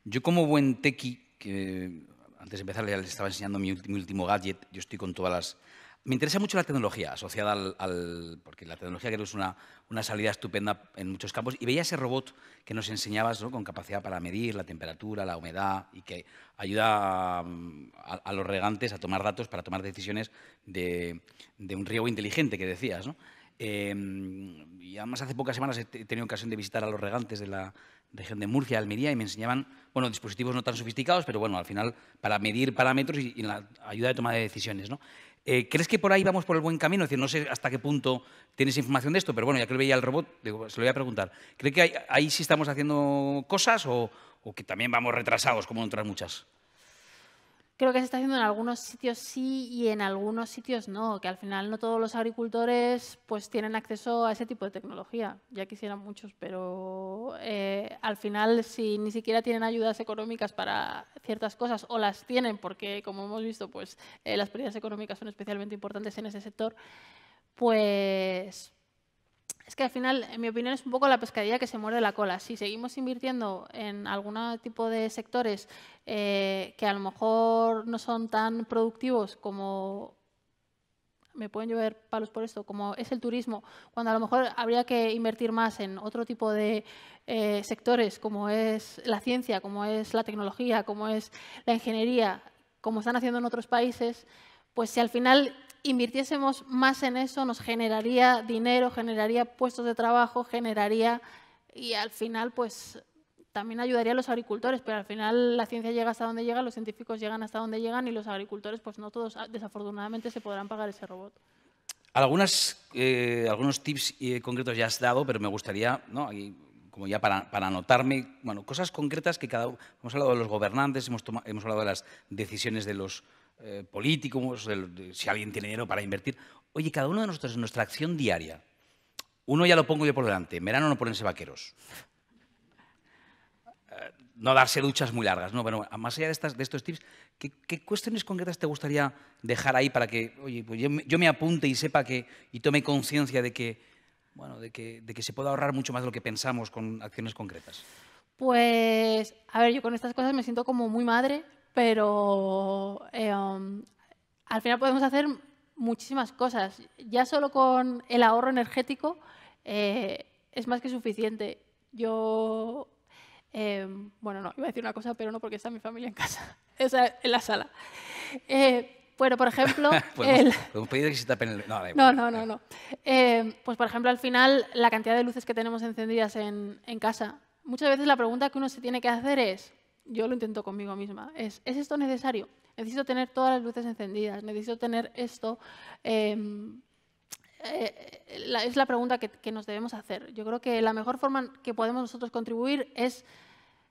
Yo como buen tequi, que antes de empezar ya les estaba enseñando mi, último gadget, yo estoy con todas las me interesa mucho la tecnología asociada al, Porque la tecnología creo que es una, salida estupenda en muchos campos. Y veía ese robot que nos enseñabas con capacidad para medir la temperatura, la humedad y que ayuda mm, a, los regantes a tomar datos para tomar decisiones de, un riego inteligente que decías. Em, y además hace pocas semanas he tenido ocasión de visitar a los regantes de la región de Murcia, Almería, y me enseñaban bueno, dispositivos no tan sofisticados, pero bueno, al final para medir parámetros y, ayuda de toma de decisiones. ¿no? Eh, ¿Crees que por ahí vamos por el buen camino? Es decir, no sé hasta qué punto tienes información de esto, pero bueno, ya que lo veía el robot, se lo voy a preguntar. crees que ahí, sí estamos haciendo cosas o, que también vamos retrasados como en otras muchas? creo que se está haciendo en algunos sitios sí y en algunos sitios no, que al final no todos los agricultores pues tienen acceso a ese tipo de tecnología. Ya quisieran muchos, pero eh, al final si ni siquiera tienen ayudas económicas para ciertas cosas o las tienen porque como hemos visto pues eh, las pérdidas económicas son especialmente importantes en ese sector, pues es que al final, en mi opinión, es un poco la pescadilla que se muerde la cola. Si seguimos invirtiendo en algún tipo de sectores eh, que a lo mejor no son tan productivos como me pueden llover palos por esto, como es el turismo, cuando a lo mejor habría que invertir más en otro tipo de eh, sectores, como es la ciencia, como es la tecnología, como es la ingeniería, como están haciendo en otros países, pues si al final invirtiésemos más en eso, nos generaría dinero, generaría puestos de trabajo, generaría y al final pues también ayudaría a los agricultores, pero al final la ciencia llega hasta donde llega, los científicos llegan hasta donde llegan y los agricultores pues no todos ah, desafortunadamente se podrán pagar ese robot. Algunas, eh, algunos tips eh, concretos ya has dado, pero me gustaría, ¿no? como ya para, anotarme, bueno, cosas concretas que cada... uno... Hemos hablado de los gobernantes, hemos, hemos hablado de las decisiones de los eh, políticos, pues, si alguien tiene dinero para invertir. Oye, cada uno de nosotros en nuestra acción diaria, uno ya lo pongo yo por delante, en verano no ponense vaqueros, eh, no darse duchas muy largas, no, pero más allá de, estas, de estos tips, ¿qué, cuestiones concretas te gustaría dejar ahí para que, oye, pues yo, me apunte y sepa que, y tome conciencia de que, bueno, de que, de que se puede ahorrar mucho más de lo que pensamos con acciones concretas? Pues, a ver, yo con estas cosas me siento como muy madre, pero em, al final podemos hacer muchísimas cosas. Ya solo con el ahorro energético eh, es más que suficiente. Yo, em, bueno, no, iba a decir una cosa, pero no porque está mi familia en casa, en la sala. Eh, bueno, por ejemplo... No, no, no, no. Em, pues, por ejemplo, al final, la cantidad de luces que tenemos encendidas en, en casa. Muchas veces la pregunta que uno se tiene que hacer es, yo lo intento conmigo misma, es, esto necesario? Necesito tener todas las luces encendidas, necesito tener esto. Em, eh, es la pregunta que, nos debemos hacer. Yo creo que la mejor forma que podemos nosotros contribuir es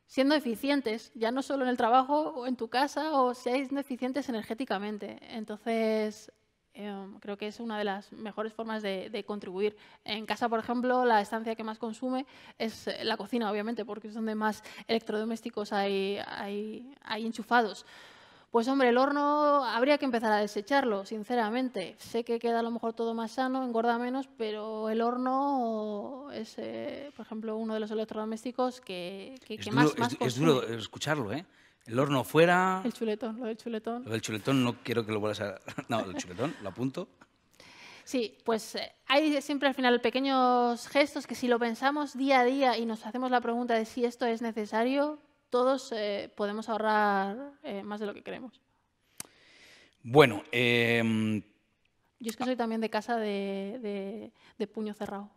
siendo eficientes, ya no solo en el trabajo o en tu casa, o seáis eficientes energéticamente. Entonces, Em, creo que es una de las mejores formas de, contribuir. En casa, por ejemplo, la estancia que más consume es eh, la cocina, obviamente, porque es donde más electrodomésticos hay, enchufados. Pues hombre, el horno habría que empezar a desecharlo, sinceramente. Sé que queda a lo mejor todo más sano, engorda menos, pero el horno es, eh, por ejemplo, uno de los electrodomésticos que, más, más es duro escucharlo, ¿eh? El horno fuera. El chuletón, lo del chuletón. Lo del chuletón no quiero que lo vuelvas a. No, el chuletón, lo apunto. Sí, pues eh, hay siempre al final pequeños gestos que si lo pensamos día a día y nos hacemos la pregunta de si esto es necesario, todos eh, podemos ahorrar eh, más de lo que queremos. Bueno, yo es que soy también de casa de puño cerrado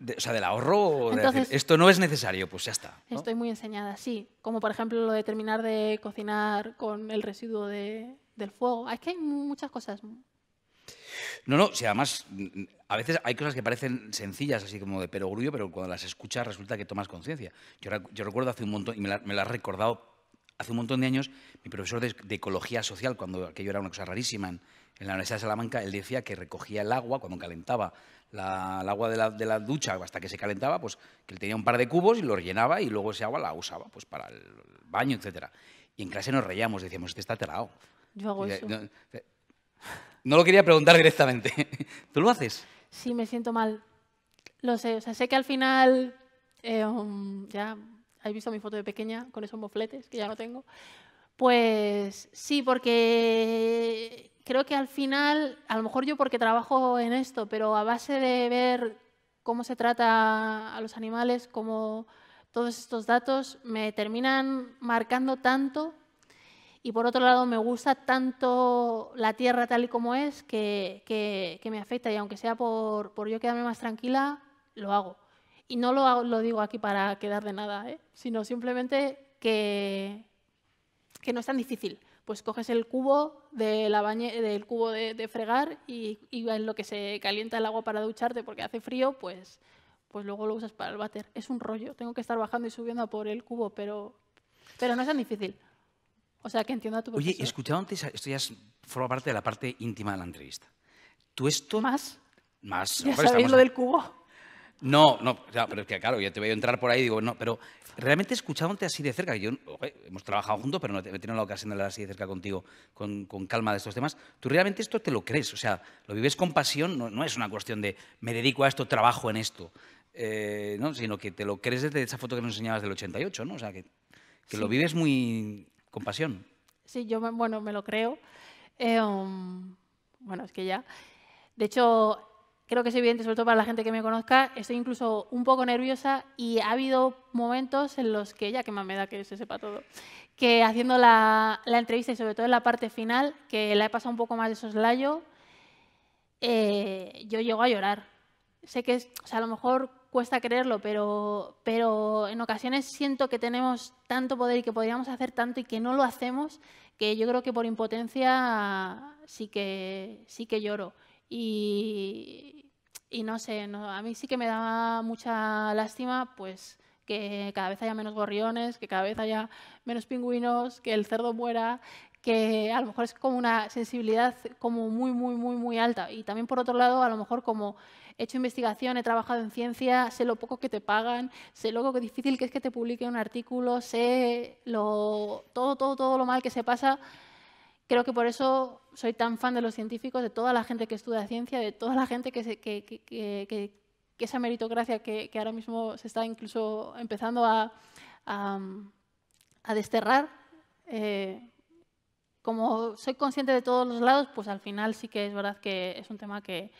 o sea, del ahorro, esto no es necesario, pues ya está. Estoy muy enseñada, sí. Como por ejemplo lo de terminar de cocinar con el residuo del fuego. Es que hay muchas cosas. No, no, si además mm, a veces hay cosas que parecen sencillas, así como de perogrullo, pero cuando las escuchas resulta que tomas conciencia. Yo, recuerdo hace un montón, y me lo has recordado hace un montón de años, mi profesor de, de, ecología social, cuando aquello era una cosa rarísima en, en la Universidad de Salamanca, él decía que recogía el agua cuando calentaba el agua de la, ducha hasta que se calentaba, pues que él tenía un par de cubos y lo rellenaba y luego ese agua la usaba pues para el baño, etc. Y en clase nos reíamos, decíamos, este está telado. Yo hago eso. No, lo quería preguntar directamente. ¿Tú lo haces? Sí, me siento mal. Lo sé, o sea, sé que al final eh, um, ya habéis visto mi foto de pequeña con esos mofletes que ya no tengo. Pues sí, porque creo que al final, a lo mejor yo porque trabajo en esto, pero a base de ver cómo se trata a los animales, cómo todos estos datos me terminan marcando tanto y por otro lado me gusta tanto la tierra tal y como es que, me afecta y aunque sea por, yo quedarme más tranquila, lo hago. Y no lo, lo digo aquí para quedar de nada, ¿eh? sino simplemente que, que no es tan difícil pues coges el cubo, de la del cubo de, fregar y, en lo que se calienta el agua para ducharte porque hace frío, pues, pues luego lo usas para el váter. Es un rollo, tengo que estar bajando y subiendo por el cubo, pero, pero no es tan difícil. O sea, que entiendo a tu profesor. Oye, escuchado antes, esto ya forma parte de la parte íntima de la entrevista. ¿Tú esto...? Más. Más. Ya del cubo. No, no, pero es que claro, yo te voy a entrar por ahí y digo, no, pero realmente escuchándote así de cerca, yo, eh, hemos trabajado juntos, pero no he tenido la ocasión de hablar así de cerca contigo, con, calma de estos temas, tú realmente esto te lo crees, o sea, lo vives con pasión, no, es una cuestión de me dedico a esto, trabajo en esto, eh, ¿no? sino que te lo crees desde esa foto que nos enseñabas del 88, ¿no? O sea, que, que lo vives muy con pasión. Sí, yo, bueno, me lo creo. Eh, um, bueno, es que ya. De hecho, creo que es evidente, sobre todo para la gente que me conozca, estoy incluso un poco nerviosa y ha habido momentos en los que, ya que más me da que se sepa todo, que haciendo la, entrevista y sobre todo en la parte final, que la he pasado un poco más de soslayo, eh, yo llego a llorar. Sé que a lo mejor cuesta creerlo, pero, pero en ocasiones siento que tenemos tanto poder y que podríamos hacer tanto y que no lo hacemos, que yo creo que por impotencia sí que, sí que lloro. Y, y no sé, a mí sí que me da mucha lástima pues que cada vez haya menos gorriones, que cada vez haya menos pingüinos, que el cerdo muera, que a lo mejor es como una sensibilidad como muy, muy, muy, muy alta. Y también, por otro lado, a lo mejor como he hecho investigación, he trabajado en ciencia, sé lo poco que te pagan, sé lo que difícil que es que te publique un artículo, sé lo, todo, todo, todo lo mal que se pasa Creo que por eso soy tan fan de los científicos, de toda la gente que estudia ciencia, de toda la gente que, esa meritocracia que, ahora mismo se está incluso empezando a, desterrar, eh, como soy consciente de todos los lados, pues al final sí que es verdad que es un tema que,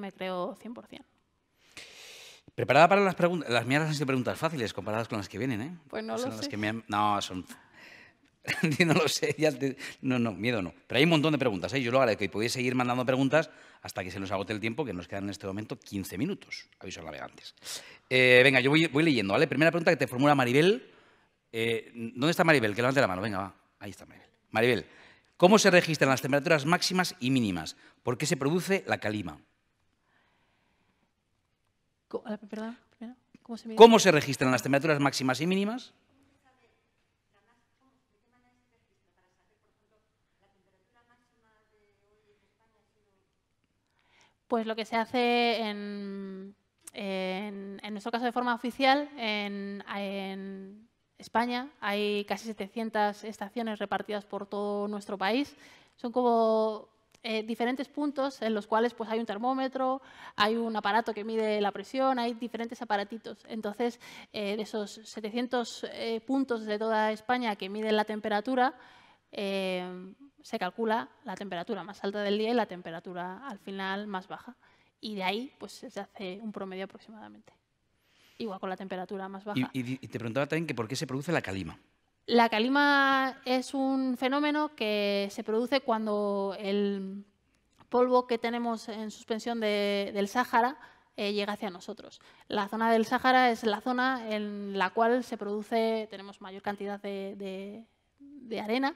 me creo 100%. Preparada para las preguntas. Las mías han sido preguntas fáciles comparadas con las que vienen, ¿eh? Pues no lo sé. No, son no lo sé, ya no, no, miedo no. Pero hay un montón de preguntas, ¿eh? yo lo agradezco y podéis seguir mandando preguntas hasta que se nos agote el tiempo, que nos quedan en este momento 15 minutos, aviso a navegantes. Eh, venga, yo voy, leyendo, ¿vale? Primera pregunta que te formula Maribel. Eh, ¿Dónde está Maribel? Que levante la mano, venga, va. Ahí está Maribel. Maribel, ¿cómo se registran las temperaturas máximas y mínimas? ¿Por qué se produce la calima? Ah, ¿Cómo se registran las temperaturas máximas y mínimas? pues lo que se hace en, nuestro caso de forma oficial, en, España hay casi 700 estaciones repartidas por todo nuestro país. Son como eh, diferentes puntos en los cuales pues, hay un termómetro, hay un aparato que mide la presión, hay diferentes aparatitos. Entonces, eh, de esos 700 eh, puntos de toda España que miden la temperatura, Em, se calcula la temperatura más alta del día y la temperatura al final más baja. Y de ahí pues, se hace un promedio aproximadamente. Igual con la temperatura más baja. Y, te preguntaba también que por qué se produce la calima. La calima es un fenómeno que se produce cuando el polvo que tenemos en suspensión del Sáhara eh, llega hacia nosotros. La zona del Sáhara es la zona en la cual se produce, tenemos mayor cantidad de de arena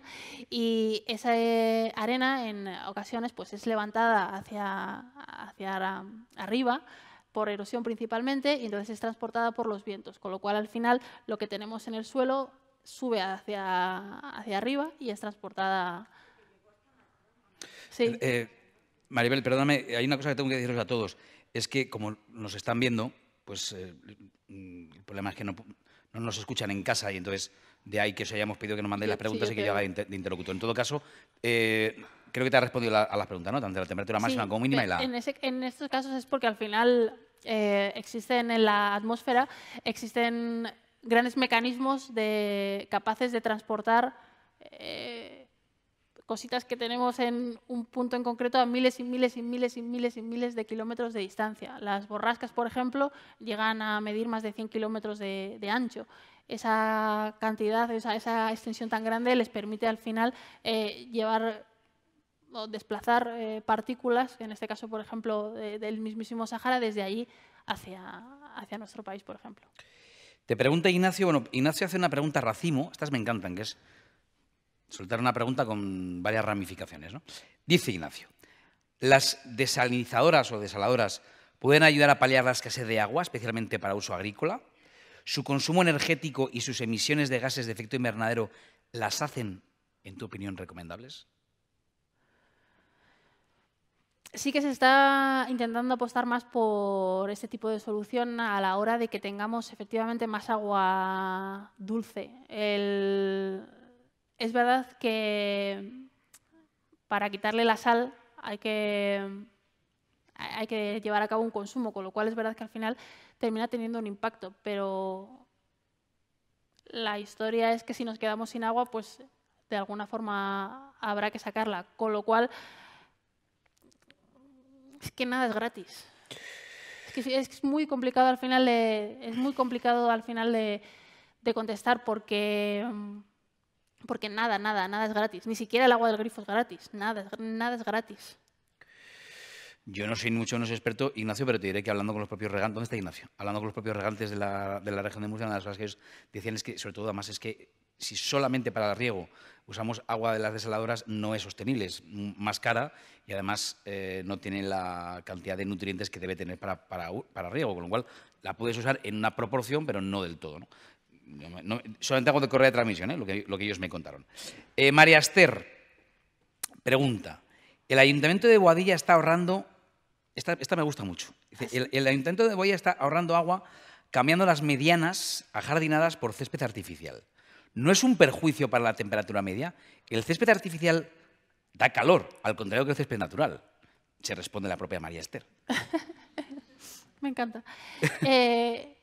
y esa eh, arena en ocasiones pues es levantada hacia, hacia arriba por erosión principalmente y entonces es transportada por los vientos, con lo cual al final lo que tenemos en el suelo sube hacia, hacia arriba y es transportada. Sí. Eh, eh, Maribel, perdóname, hay una cosa que tengo que deciros a todos. Es que como nos están viendo, pues mm, el problema es que no, no nos escuchan en casa y entonces de ahí que os hayamos pedido que nos mandéis las preguntas y que creo. de, interlocutor. En todo caso, eh, creo que te ha respondido a las preguntas, ¿no? Tanto la temperatura máxima como mínima eh, y la... En, estos casos es porque al final eh, existen en la atmósfera, existen grandes mecanismos de, capaces de transportar cositas que tenemos en un punto en concreto a miles y miles y miles y miles y miles de kilómetros de distancia. Las borrascas, por ejemplo, llegan a medir más de 100 kilómetros de, ancho esa cantidad, esa, extensión tan grande les permite al final eh, llevar o desplazar eh, partículas, en este caso, por ejemplo, del mismísimo Sahara, desde allí hacia, hacia nuestro país, por ejemplo. Te pregunta Ignacio, bueno, Ignacio hace una pregunta Racimo, estas me encantan, que es, soltar una pregunta con varias ramificaciones. ¿no? Dice Ignacio, ¿las desalinizadoras o desaladoras pueden ayudar a paliar la escasez de agua, especialmente para uso agrícola? ¿Su consumo energético y sus emisiones de gases de efecto invernadero las hacen, en tu opinión, recomendables? sí que se está intentando apostar más por este tipo de solución a la hora de que tengamos efectivamente más agua dulce. El, es verdad que para quitarle la sal hay que, hay que llevar a cabo un consumo, con lo cual es verdad que al final termina teniendo un impacto, pero la historia es que si nos quedamos sin agua, pues de alguna forma habrá que sacarla, con lo cual es que nada es gratis. Es muy complicado al final de, es muy complicado al final de contestar porque mm, porque nada, nada, nada es gratis. Ni siquiera el agua del grifo es gratis. Nada, nada es gratis. Yo no soy mucho, no soy experto, Ignacio, pero te diré que hablando con los propios regantes, ¿dónde está Ignacio? Hablando con los propios regantes de la, región de Murcia, una de las cosas que ellos decían es que, sobre todo, además, es que si solamente para el riego usamos agua de las desaladoras, no es sostenible, es más cara y además eh, no tiene la cantidad de nutrientes que debe tener para, para riego, con lo cual la puedes usar en una proporción, pero no del todo solamente hago de correa de transmisión, ¿eh? lo, que, ellos me contaron. Eh, María Esther pregunta: ¿El ayuntamiento de Boadilla está ahorrando.? Esta, me gusta mucho. el, ayuntamiento de Boadilla está ahorrando agua cambiando las medianas ajardinadas por césped artificial. ¿No es un perjuicio para la temperatura media? El césped artificial da calor, al contrario que el césped natural. Se responde la propia María Esther. me encanta. Eh,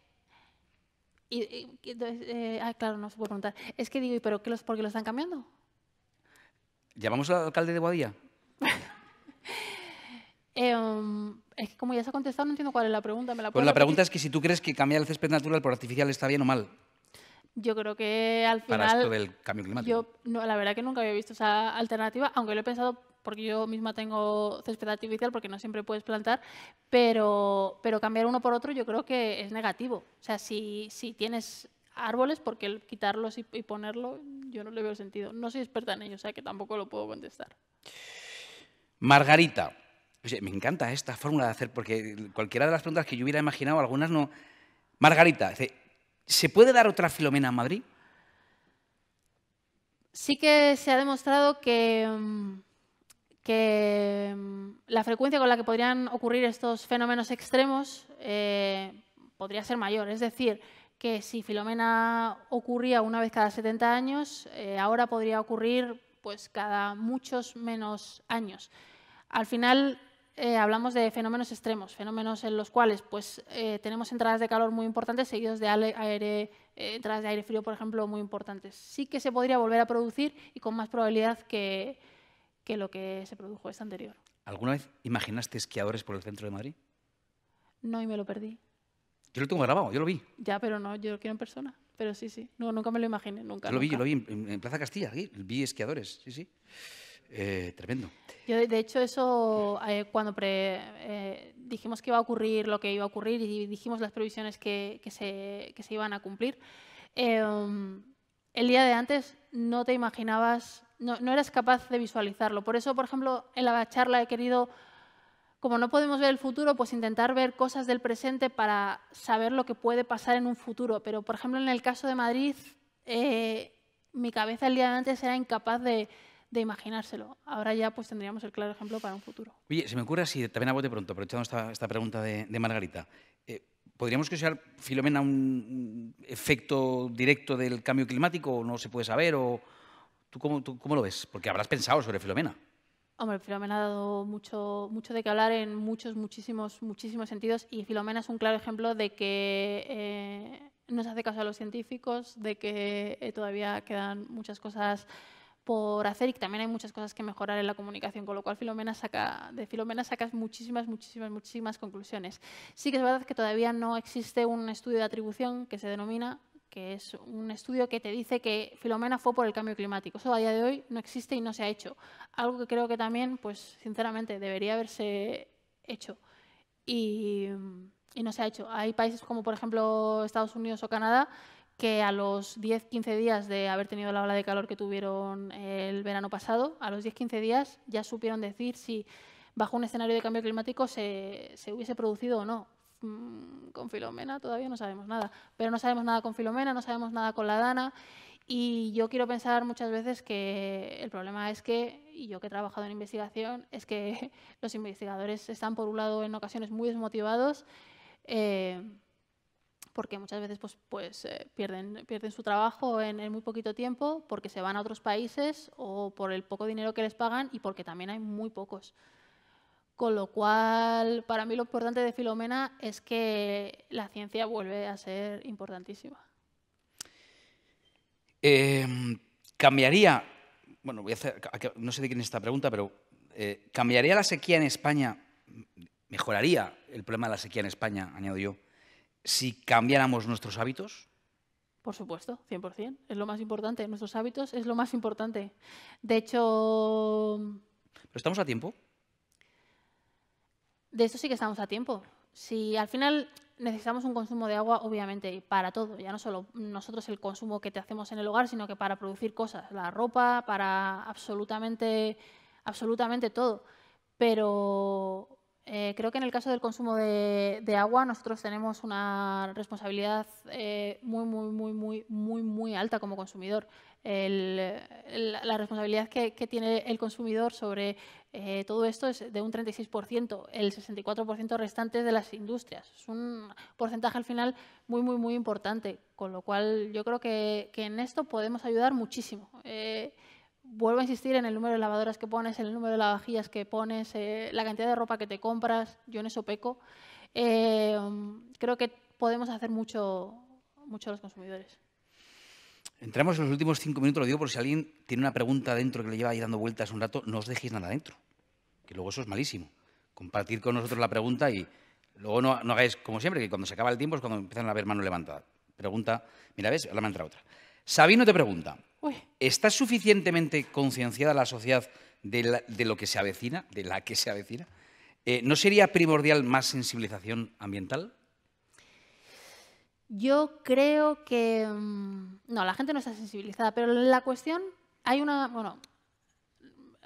y, entonces, eh, ah, claro, no se puede preguntar. Es que digo, pero qué los, por qué lo están cambiando? ¿Llamamos al alcalde de Boadilla? Em, es que como ya se ha contestado, no entiendo cuál es la pregunta. ¿Me la pues la pregunta es que si tú crees que cambiar el césped natural por artificial está bien o mal. Yo creo que al final... Para esto del cambio climático. Yo, no, la verdad que nunca había visto esa alternativa, aunque lo he pensado porque yo misma tengo césped artificial porque no siempre puedes plantar, pero, pero cambiar uno por otro yo creo que es negativo. O sea, si, si tienes árboles, porque quitarlos y, ponerlo yo no le veo sentido. No soy experta en ello, o sea que tampoco lo puedo contestar. Margarita, me encanta esta fórmula de hacer, porque cualquiera de las preguntas que yo hubiera imaginado, algunas no. Margarita, ¿se puede dar otra Filomena a Madrid? Sí que se ha demostrado que, mm, que mm, la frecuencia con la que podrían ocurrir estos fenómenos extremos eh, podría ser mayor. Es decir, que si Filomena ocurría una vez cada 70 años, eh, ahora podría ocurrir pues, cada muchos menos años. Al final eh, hablamos de fenómenos extremos, fenómenos en los cuales pues, tenemos entradas de calor muy importantes seguidos de aire, entradas de aire frío, por ejemplo, muy importantes. Sí que se podría volver a producir y con más probabilidad que, que lo que se produjo es anterior. ¿Alguna vez imaginaste esquiadores por el centro de Madrid? No, y me lo perdí. Yo lo tengo grabado, yo lo vi. Ya, pero no, yo lo quiero en persona. Pero sí, sí. nunca me lo imaginé, nunca. lo vi, lo vi en, Plaza Castilla, vi esquiadores, sí, sí. Eh, tremendo. Yo, de hecho, eso eh, cuando eh, dijimos que iba a ocurrir lo que iba a ocurrir y dijimos las previsiones que, que, se, que se, iban a cumplir, em, el día de antes no te imaginabas, no, eras capaz de visualizarlo. Por eso, por ejemplo, en la charla he querido, como no podemos ver el futuro, pues intentar ver cosas del presente para saber lo que puede pasar en un futuro. Pero, por ejemplo, en el caso de Madrid, eh, mi cabeza el día de antes era incapaz de, de imaginárselo. Ahora ya pues tendríamos el claro ejemplo para un futuro. Oye, se me ocurre si también a bote pronto, aprovechando esta, pregunta de, Margarita. Eh, ¿Podríamos considerar, Filomena, un efecto directo del cambio climático? ¿No se puede saber? O, ¿Tú cómo, tú cómo lo ves? Porque habrás pensado sobre Filomena. Hombre, Filomena ha dado mucho, mucho de qué hablar en muchos, muchísimos, muchísimos sentidos y Filomena es un claro ejemplo de que eh, no se hace caso a los científicos, de que eh, todavía quedan muchas cosas por hacer y también hay muchas cosas que mejorar en la comunicación, con lo cual Filomena saca, de Filomena sacas muchísimas, muchísimas, muchísimas conclusiones. Sí que es verdad que todavía no existe un estudio de atribución que se denomina que es un estudio que te dice que Filomena fue por el cambio climático. Eso a día de hoy no existe y no se ha hecho. Algo que creo que también, pues sinceramente, debería haberse hecho. y no se ha hecho. Hay países como por ejemplo Estados Unidos o Canadá que a los 10-15 días de haber tenido la ola de calor que tuvieron eh, el verano pasado, a los 10-15 días ya supieron decir si bajo un escenario de cambio climático se, hubiese producido o no. Mm, con Filomena todavía no sabemos nada, pero no sabemos nada con Filomena, no sabemos nada con la Dana y yo quiero pensar muchas veces que el problema es que, y yo que he trabajado en investigación, es que los investigadores están por un lado en ocasiones muy desmotivados. Eh, porque muchas veces pues, pues eh, pierden, su trabajo en, muy poquito tiempo porque se van a otros países o por el poco dinero que les pagan y porque también hay muy pocos. Con lo cual, para mí lo importante de Filomena es que la ciencia vuelve a ser importantísima. Em, ¿Cambiaría, bueno, voy a no sé de quién es esta pregunta, pero eh, ¿cambiaría la sequía en España? ¿Mejoraría el problema de la sequía en España, añado yo, si cambiáramos nuestros hábitos? Por supuesto, 100%. Es lo más importante. Nuestros hábitos es lo más importante. De hecho... ¿Pero estamos a tiempo? De esto sí que estamos a tiempo. Si al final necesitamos un consumo de agua, obviamente, para todo. Ya no solo nosotros el consumo que te hacemos en el hogar, sino que para producir cosas, la ropa, para absolutamente, absolutamente todo. Pero eh, creo que en el caso del consumo de, agua nosotros tenemos una responsabilidad eh, muy, muy, muy, muy, muy, alta como consumidor. la responsabilidad que, tiene el consumidor sobre eh, todo esto es de un 36%, el 64% restante de las industrias. Es un porcentaje al final muy, muy, muy importante, con lo cual yo creo que en esto podemos ayudar muchísimo. Eh, Vuelvo a insistir en el número de lavadoras que pones, en el número de lavavajillas que pones, eh, la cantidad de ropa que te compras. Yo en eso peco. Eh, creo que podemos hacer mucho, mucho los consumidores. Entramos en los últimos cinco minutos, lo digo por si alguien tiene una pregunta dentro que le lleva ahí dando vueltas un rato, no os dejéis nada dentro, que luego eso es malísimo. Compartir con nosotros la pregunta y luego no, no hagáis como siempre, que cuando se acaba el tiempo es cuando empiezan a haber mano levantada. Pregunta, mira, ves, ahora me entra otra. Sabino te pregunta, ¿está suficientemente concienciada la sociedad de, lo que se avecina, de la que se avecina? Eh, ¿No sería primordial más sensibilización ambiental? Yo creo que... Mm, no, la gente no está sensibilizada, pero la cuestión... Hay una... Bueno,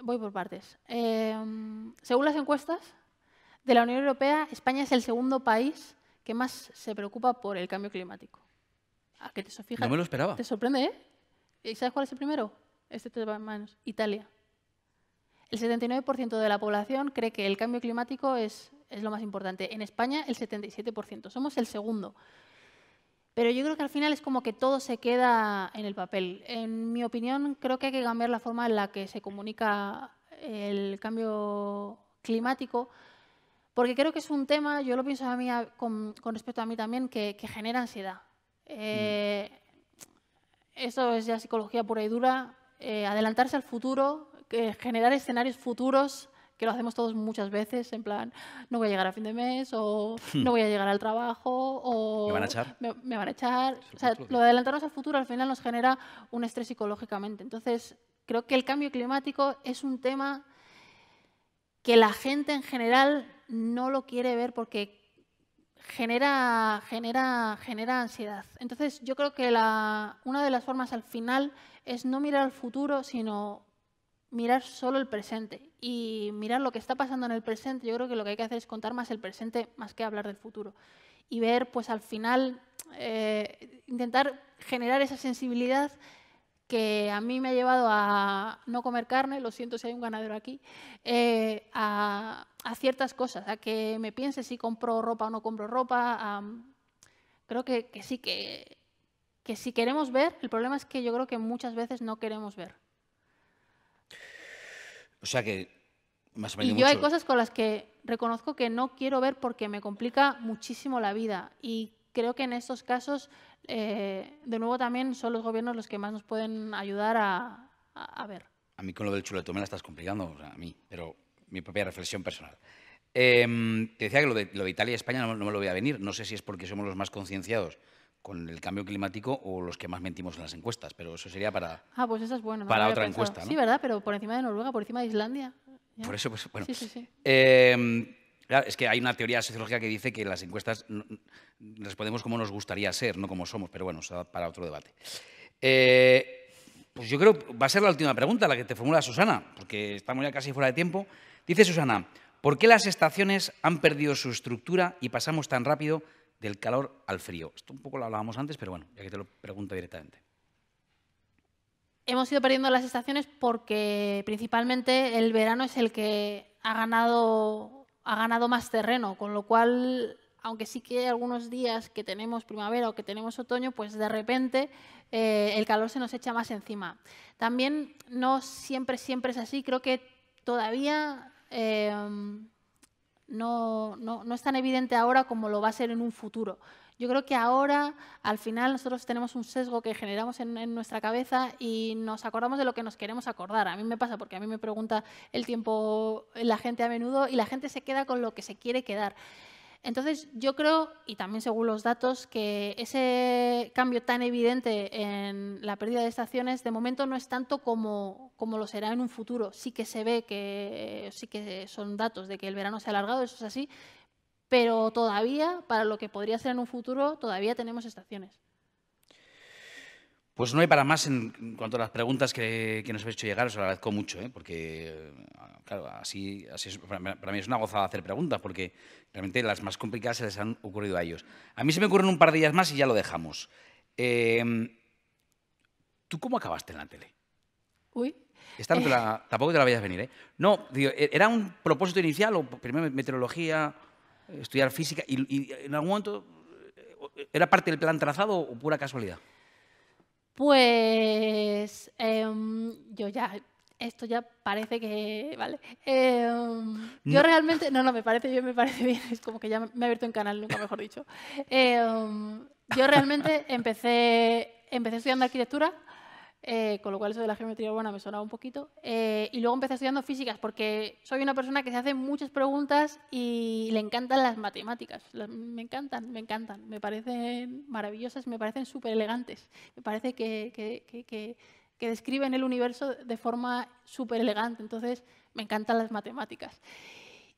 voy por partes. Em, según las encuestas de la Unión Europea, España es el segundo país que más se preocupa por el cambio climático. Ah, te no me lo esperaba. Te sorprende, ¿eh? ¿Y sabes cuál es el primero? Este te va en manos. Italia. El 79% de la población cree que el cambio climático es, es lo más importante. En España, el 77%. Somos el segundo. Pero yo creo que al final es como que todo se queda en el papel. En mi opinión, creo que hay que cambiar la forma en la que se comunica el cambio climático, porque creo que es un tema, yo lo pienso a mí, con, respecto a mí también, que genera ansiedad. Mm. Eh, eso es ya psicología pura y dura. Eh, adelantarse al futuro, eh, generar escenarios futuros, que lo hacemos todos muchas veces, en plan, no voy a llegar a fin de mes, o hmm. no voy a llegar al trabajo, o me van a echar. lo de adelantarnos al futuro al final nos genera un estrés psicológicamente. Entonces, creo que el cambio climático es un tema que la gente en general no lo quiere ver porque genera, genera, genera ansiedad. Entonces, yo creo que la, una de las formas al final es no mirar al futuro, sino mirar solo el presente y mirar lo que está pasando en el presente. Yo creo que lo que hay que hacer es contar más el presente más que hablar del futuro y ver, pues al final, eh, intentar generar esa sensibilidad que a mí me ha llevado a no comer carne, lo siento si hay un ganadero aquí, eh, a a ciertas cosas, a que me piense si compro ropa o no compro ropa. creo que, sí que, que si queremos ver, el problema es que yo creo que muchas veces no queremos ver. O sea que más o menos. Y yo hay cosas con las que reconozco que no quiero ver porque me complica muchísimo la vida. Y creo que en estos casos, eh, de nuevo, también son los gobiernos los que más nos pueden ayudar a, ver. A mí con lo del chuletón me la estás complicando, a mí, pero mi propia reflexión personal. Em, te decía que lo de, Italia y España no, me lo voy a venir. No sé si es porque somos los más concienciados con el cambio climático o los que más mentimos en las encuestas, pero eso sería para, ah, pues es bueno, para otra encuesta. ¿no? Sí, ¿verdad? Pero por encima de Noruega, por encima de Islandia. Por eso, pues, bueno. Sí, sí, sí. Em, claro, es que hay una teoría sociológica que dice que las encuestas respondemos como nos gustaría ser, no como somos, pero bueno, para otro debate. Eh, pues yo creo que va a ser la última pregunta, la que te formula Susana, porque estamos ya casi fuera de tiempo. Dice Susana, ¿por qué las estaciones han perdido su estructura y pasamos tan rápido del calor al frío? Esto un poco lo hablábamos antes, pero bueno, ya que te lo pregunto directamente. Hemos ido perdiendo las estaciones porque principalmente el verano es el que ha ganado, ha ganado más terreno, con lo cual aunque sí que hay algunos días que tenemos primavera o que tenemos otoño, pues de repente eh, el calor se nos echa más encima. También no siempre, siempre es así. Creo que todavía Em, no, no, es tan evidente ahora como lo va a ser en un futuro. Yo creo que ahora, al final, nosotros tenemos un sesgo que generamos en, nuestra cabeza y nos acordamos de lo que nos queremos acordar. A mí me pasa porque a mí me pregunta el tiempo la gente a menudo y la gente se queda con lo que se quiere quedar. Entonces, yo creo, y también según los datos, que ese cambio tan evidente en la pérdida de estaciones de momento no es tanto como, lo será en un futuro. Sí que se ve que sí que son datos de que el verano se ha alargado, eso es así, pero todavía, para lo que podría ser en un futuro, todavía tenemos estaciones. Pues no hay para más en cuanto a las preguntas que, nos habéis hecho llegar, os agradezco mucho, ¿eh? porque claro, así, para mí es una gozada hacer preguntas, porque realmente las más complicadas se les han ocurrido a ellos. A mí se me ocurren un par de días más y ya lo dejamos. Em, ¿Tú cómo acabaste en la tele? Uy. Esta te la, eh. tampoco te la veías venir, ¿eh? No, ¿e-, ¿era un propósito inicial o primero meteorología, estudiar física y, y en algún momento eh, era parte del plan trazado o pura casualidad? Pues em, yo ya, esto ya parece que, vale. Em, yo realmente, no, no, me parece bien, me parece bien, es como que ya me he abierto un canal, nunca mejor dicho. Em, yo realmente empecé, empecé estudiando arquitectura eh, con lo cual eso de la geometría urbana me sonaba un poquito. Eh, y luego empecé estudiando físicas porque soy una persona que se hace muchas preguntas y le encantan las matemáticas. me encantan, me encantan. Me parecen maravillosas, me parecen súper elegantes. Me parece que, que, que describen el universo de forma súper elegante. Entonces, me encantan las matemáticas.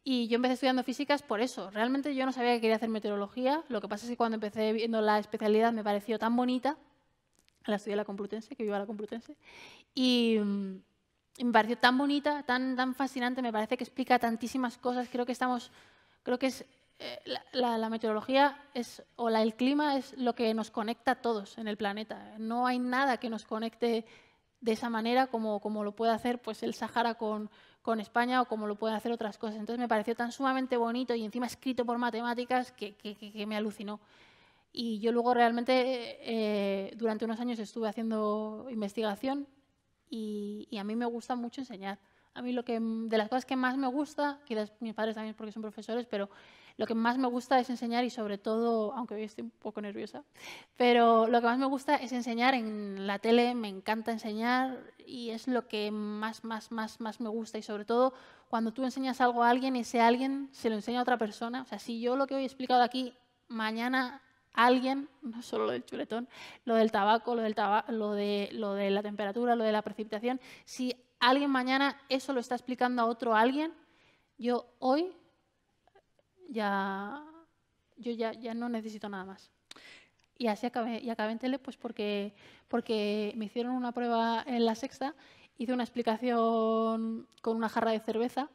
Y yo empecé estudiando físicas por eso. Realmente yo no sabía que quería hacer meteorología. Lo que pasa es que cuando empecé viendo la especialidad me pareció tan bonita la estudié de la Complutense, que viva la Complutense, mm, y, me pareció tan bonita, tan, tan fascinante, me parece que explica tantísimas cosas, creo que estamos, creo que es, eh, la, meteorología es, o el clima es lo que nos conecta a todos en el planeta, no hay nada que nos conecte de esa manera como, como lo puede hacer pues, el Sahara con, con España o como lo pueden hacer otras cosas. Entonces me pareció tan sumamente bonito y encima escrito por matemáticas que, que me alucinó. Y yo luego realmente eh, eh, durante unos años estuve haciendo investigación y, a mí me gusta mucho enseñar. A mí lo que, mm, de las cosas que más me gusta, quizás mis padres también porque son profesores, pero lo que más me gusta es enseñar y sobre todo, aunque hoy estoy un poco nerviosa, pero lo que más me gusta es enseñar en la tele, me encanta enseñar y es lo que más, más, más, más me gusta y sobre todo cuando tú enseñas algo a alguien y ese alguien se lo enseña a otra persona. O sea, si yo lo que hoy he explicado aquí mañana alguien, no solo lo del chuletón, lo del tabaco, lo, del lo, de, lo de la temperatura, lo de la precipitación, si alguien mañana eso lo está explicando a otro alguien, yo hoy ya, yo ya, ya no necesito nada más. Y así acabé, y acabé en tele pues porque, porque me hicieron una prueba en la sexta, hice una explicación con una jarra de cerveza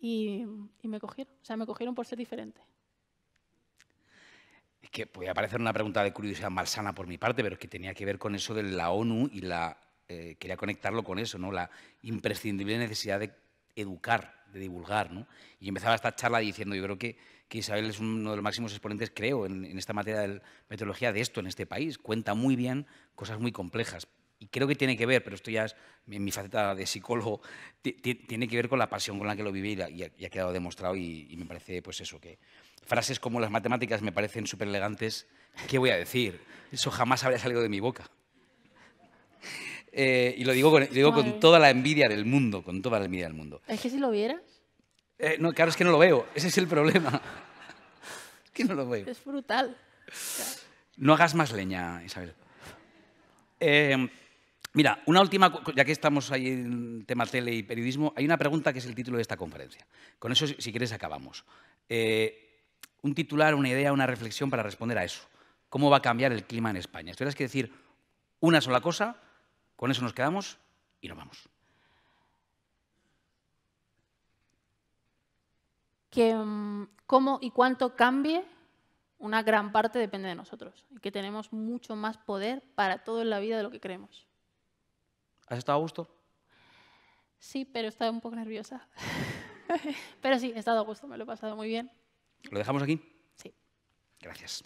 y, y me cogieron. O sea, me cogieron por ser diferente. Es que podía parecer una pregunta de curiosidad malsana por mi parte, pero es que tenía que ver con eso de la ONU y la eh, quería conectarlo con eso, ¿no? La imprescindible necesidad de educar, de divulgar, ¿no? Y empezaba esta charla diciendo, yo creo que, Isabel es uno de los máximos exponentes, creo, en, esta materia de metodología de esto en este país. Cuenta muy bien cosas muy complejas, y creo que tiene que ver, pero esto ya es mi, faceta de psicólogo, tiene que ver con la pasión con la que lo vive y, ha, ha quedado demostrado y, y, me parece pues eso, que, frases como las matemáticas me parecen súper elegantes, ¿qué voy a decir? Eso jamás habría salido de mi boca. Eh, y lo digo, con, toda la envidia del mundo, con toda la envidia del mundo. Es que si lo vieras... Eh, no, claro, es que no lo veo. Ese es el problema. es que no lo veo. Es brutal. No hagas más leña, Isabel. Eh, mira, una última, ya que estamos ahí en tema tele y periodismo, hay una pregunta que es el título de esta conferencia. Con eso, si quieres, acabamos. Eh, un titular, una idea, una reflexión para responder a eso. ¿Cómo va a cambiar el clima en España? Si que decir una sola cosa, con eso nos quedamos y nos vamos. Que mm, cómo y cuánto cambie una gran parte depende de nosotros y que tenemos mucho más poder para todo en la vida de lo que creemos. ¿Has estado a gusto? Sí, pero estaba un poco nerviosa. pero sí, he estado a gusto, me lo he pasado muy bien. ¿Lo dejamos aquí? Sí. Gracias.